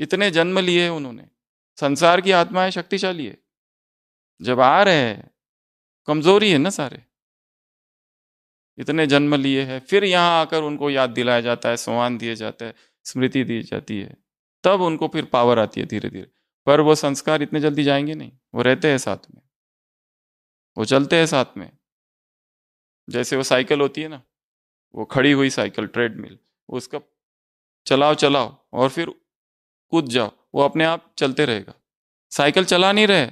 B: इतने जन्म लिए उन्होंने संसार की आत्माएं शक्तिशाली है जब आ रहे हैं कमजोरी है ना सारे इतने जन्म लिए हैं फिर यहाँ आकर उनको याद दिलाया जाता है सम्मान दिए जाता है स्मृति दी जाती है तब उनको फिर पावर आती है धीरे धीरे पर वो संस्कार इतने जल्दी जाएंगे नहीं वो रहते हैं साथ में वो चलते हैं साथ में जैसे वो साइकिल होती है ना वो खड़ी हुई साइकिल ट्रेडमिल उसका चलाओ चलाओ और फिर कूद जाओ वो अपने आप चलते रहेगा साइकिल चला नहीं रहे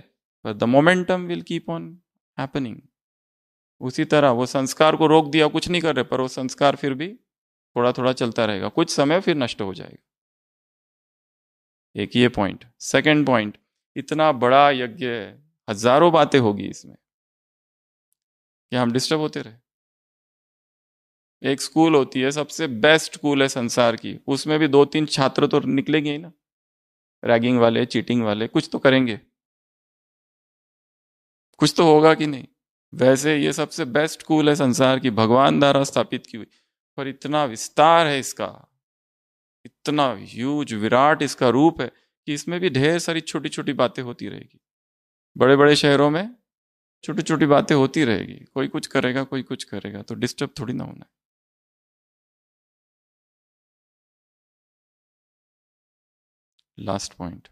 B: पर the momentum will keep on happening उसी तरह वो संस्कार को रोक दिया कुछ नहीं कर रहे पर वो संस्कार फिर भी थोड़ा थोड़ा चलता रहेगा कुछ समय फिर नष्ट हो जाएगा एक ये पॉइंट सेकंड पॉइंट इतना बड़ा यज्ञ है हजारों बातें होगी इसमें कि हम डिस्टर्ब होते रहे एक स्कूल होती है सबसे बेस्ट स्कूल है संसार की उसमें भी दो तीन छात्र तो निकलेंगे ही ना रैगिंग वाले चीटिंग वाले कुछ तो करेंगे कुछ तो होगा कि नहीं वैसे ये सबसे बेस्ट स्कूल है संसार की भगवान द्वारा स्थापित की हुई पर इतना विस्तार है इसका इतना ह्यूज विराट इसका रूप है कि इसमें भी ढेर सारी छोटी छोटी बातें होती रहेगी बड़े बड़े शहरों में छोटी छोटी बातें होती रहेगी कोई कुछ करेगा कोई कुछ करेगा तो डिस्टर्ब थोड़ी ना होना है
A: लास्ट पॉइंट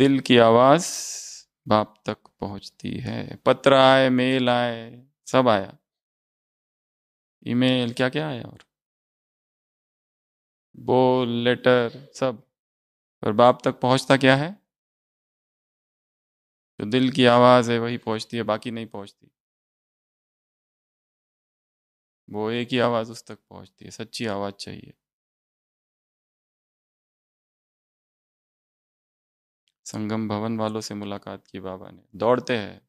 A: दिल की
B: आवाज बाप तक पहुंचती है पत्र आए मेल आए सब आया ईमेल क्या क्या है और बोल लेटर सब पर बाप तक पहुंचता क्या है जो दिल की आवाज है वही पहुंचती है बाकी नहीं पहुंचती वो एक ही आवाज उस तक पहुंचती है सच्ची आवाज चाहिए
A: संगम भवन वालों से मुलाकात की बाबा ने दौड़ते हैं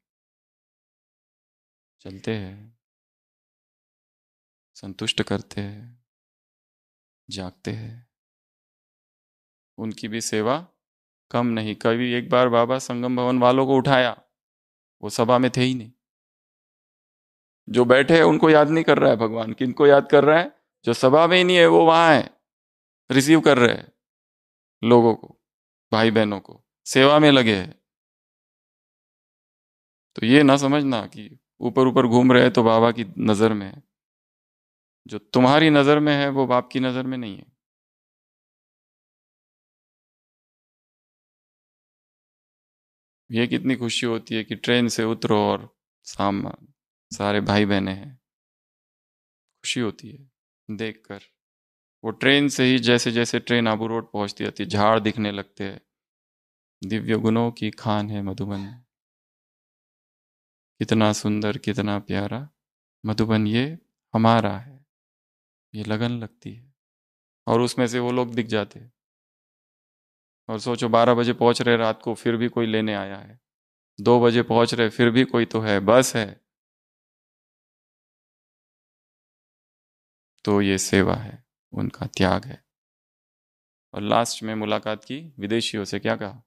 A: चलते हैं संतुष्ट करते हैं जागते
B: हैं उनकी भी सेवा कम नहीं कभी एक बार बाबा संगम भवन वालों को उठाया वो सभा में थे ही नहीं जो बैठे हैं उनको याद नहीं कर रहा है भगवान किनको याद कर रहा है जो सभा में ही नहीं है वो वहां है रिसीव कर रहे हैं लोगों को भाई बहनों को सेवा में लगे हैं तो ये ना समझना कि ऊपर ऊपर घूम रहे हैं तो बाबा की नजर में है जो तुम्हारी नज़र में है वो बाप की नज़र में नहीं है ये कितनी खुशी होती है कि ट्रेन से उतरो और शाम सारे भाई बहने हैं खुशी होती है देखकर वो ट्रेन से ही जैसे जैसे ट्रेन आबू रोड पहुंचती जाती है झाड़ दिखने लगते हैं दिव्य गुणों की खान है मधुबन कितना सुंदर कितना प्यारा मधुबन ये हमारा है ये लगन लगती है और उसमें से वो लोग दिख जाते हैं और सोचो बारह बजे पहुंच रहे रात को फिर भी कोई लेने आया है दो बजे पहुंच रहे फिर भी कोई तो है बस है
A: तो ये सेवा है उनका त्याग है
B: और लास्ट में मुलाकात की विदेशियों से क्या कहा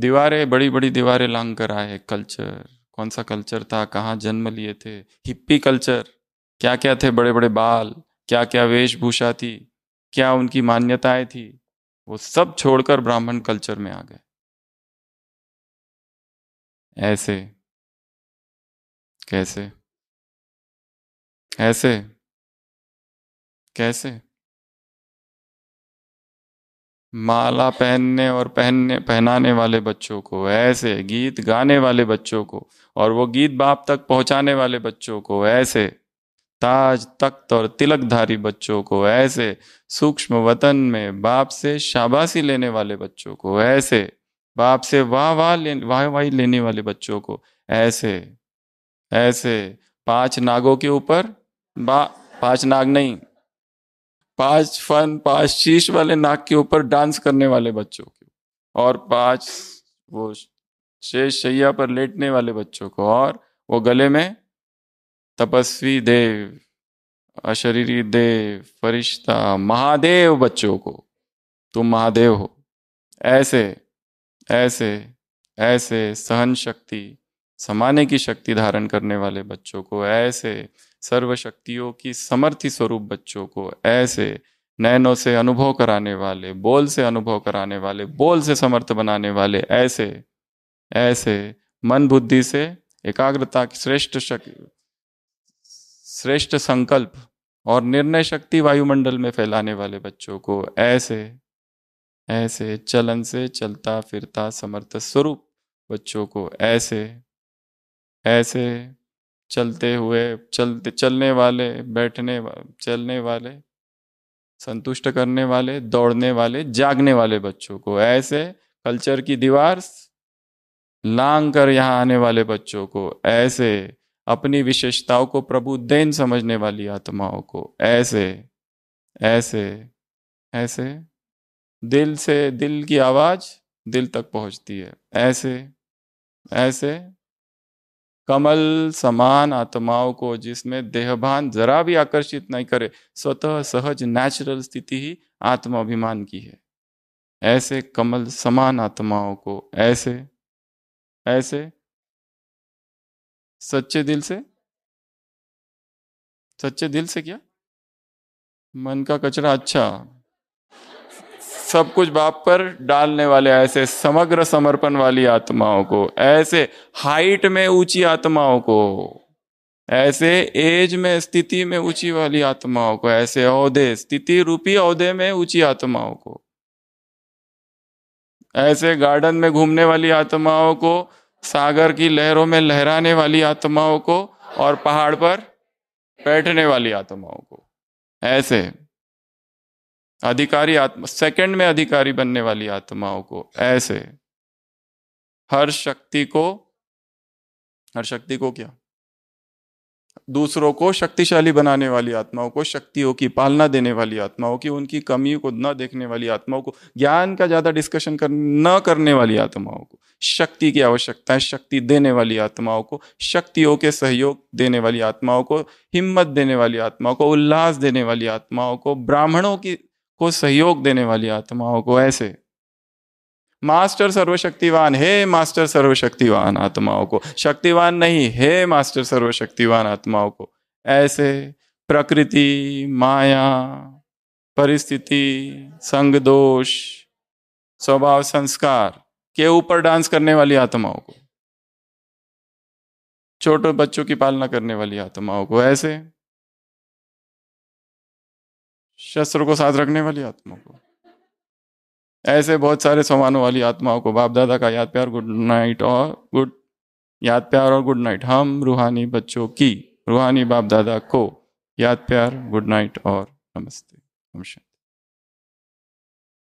B: दीवारें बड़ी बड़ी दीवारें लांग कर आए कल्चर कौन सा कल्चर था कहाँ जन्म लिए थे हिप्पी कल्चर क्या क्या थे बड़े बड़े बाल क्या क्या वेशभूषा थी क्या उनकी मान्यताएं थी वो सब छोड़कर ब्राह्मण कल्चर में आ गए
A: ऐसे कैसे ऐसे कैसे
B: माला पहनने और पहनने पहनाने वाले बच्चों को ऐसे गीत गाने वाले बच्चों को और वो गीत बाप तक पहुंचाने वाले बच्चों को ऐसे ताज तख्त और तिलकधारी बच्चों को ऐसे सूक्ष्म वतन में बाप से शाबाशी लेने वाले बच्चों को ऐसे बाप से वाह वाह ले वाह लेने वाले बच्चों को ऐसे ऐसे पांच नागों के ऊपर बा पांच नाग नहीं पांच फन पांच शीश वाले नाग के ऊपर डांस करने वाले बच्चों को और पांच वो शेष शैया पर लेटने वाले बच्चों को और वो गले में तपस्वी देव अशरीरी देव फरिश्ता महादेव बच्चों को तुम महादेव हो ऐसे ऐसे ऐसे सहन शक्ति समाने की शक्ति धारण करने वाले बच्चों को ऐसे सर्व शक्तियों की समर्थी स्वरूप बच्चों को ऐसे नैनों से अनुभव कराने वाले बोल से अनुभव कराने वाले बोल से समर्थ बनाने वाले ऐसे ऐसे मन बुद्धि से एकाग्रता की श्रेष्ठ शक्ति श्रेष्ठ संकल्प और निर्णय शक्ति वायुमंडल में फैलाने वाले बच्चों को ऐसे ऐसे चलन से चलता फिरता समर्थ स्वरूप बच्चों को ऐसे ऐसे चलते हुए चलते चलने वाले बैठने चलने वाले संतुष्ट करने वाले दौड़ने वाले जागने वाले बच्चों को ऐसे कल्चर की दीवार लांग कर यहाँ आने वाले बच्चों को ऐसे अपनी विशेषताओं को प्रभु देन समझने वाली आत्माओं को ऐसे ऐसे ऐसे दिल से दिल की आवाज दिल तक पहुंचती है ऐसे ऐसे कमल समान आत्माओं को जिसमें देहभान जरा भी आकर्षित नहीं करे स्वतः सहज नेचुरल स्थिति ही आत्माभिमान की है ऐसे कमल समान आत्माओं को ऐसे ऐसे सच्चे दिल से सच्चे दिल से क्या मन का कचरा अच्छा सब कुछ बाप पर डालने वाले ऐसे समग्र समर्पण वाली आत्माओं को ऐसे हाइट में ऊंची आत्माओं को ऐसे एज में स्थिति में ऊंची वाली आत्माओं को ऐसे औहदे स्थिति रूपी औहदे में ऊंची आत्माओं को ऐसे गार्डन में घूमने वाली आत्माओं को सागर की लहरों में लहराने वाली आत्माओं को और पहाड़ पर बैठने वाली आत्माओं को ऐसे अधिकारी आत्मा सेकंड में अधिकारी बनने वाली आत्माओं को ऐसे हर शक्ति को हर शक्ति को क्या दूसरों को शक्तिशाली बनाने वाली आत्माओं को शक्तियों की पालना देने वाली आत्माओं की उनकी कमी को न देखने वाली आत्माओं को ज्ञान का ज़्यादा डिस्कशन कर न करने वाली आत्माओं को शक्ति की आवश्यकता है शक्ति देने वाली आत्माओं को शक्तियों के सहयोग देने वाली आत्माओं को हिम्मत देने वाली आत्माओं को उल्लास देने वाली आत्माओं को ब्राह्मणों की को सहयोग देने वाली आत्माओं को ऐसे मास्टर सर्वशक्तिवान हे मास्टर सर्वशक्तिवान आत्माओं को शक्तिवान नहीं हे मास्टर सर्वशक्तिवान आत्माओं को ऐसे प्रकृति माया परिस्थिति संग दोष स्वभाव संस्कार के ऊपर डांस करने वाली आत्माओं को छोटे बच्चों की पालना करने वाली आत्माओं को ऐसे शस्त्र को साथ रखने वाली आत्माओं को ऐसे बहुत सारे समानों वाली आत्माओं को बाप दादा का याद प्यार गुड नाइट और गुड याद प्यार और गुड नाइट हम रूहानी बच्चों की रूहानी बाप दादा को याद प्यार गुड नाइट और नमस्ते नमस्कार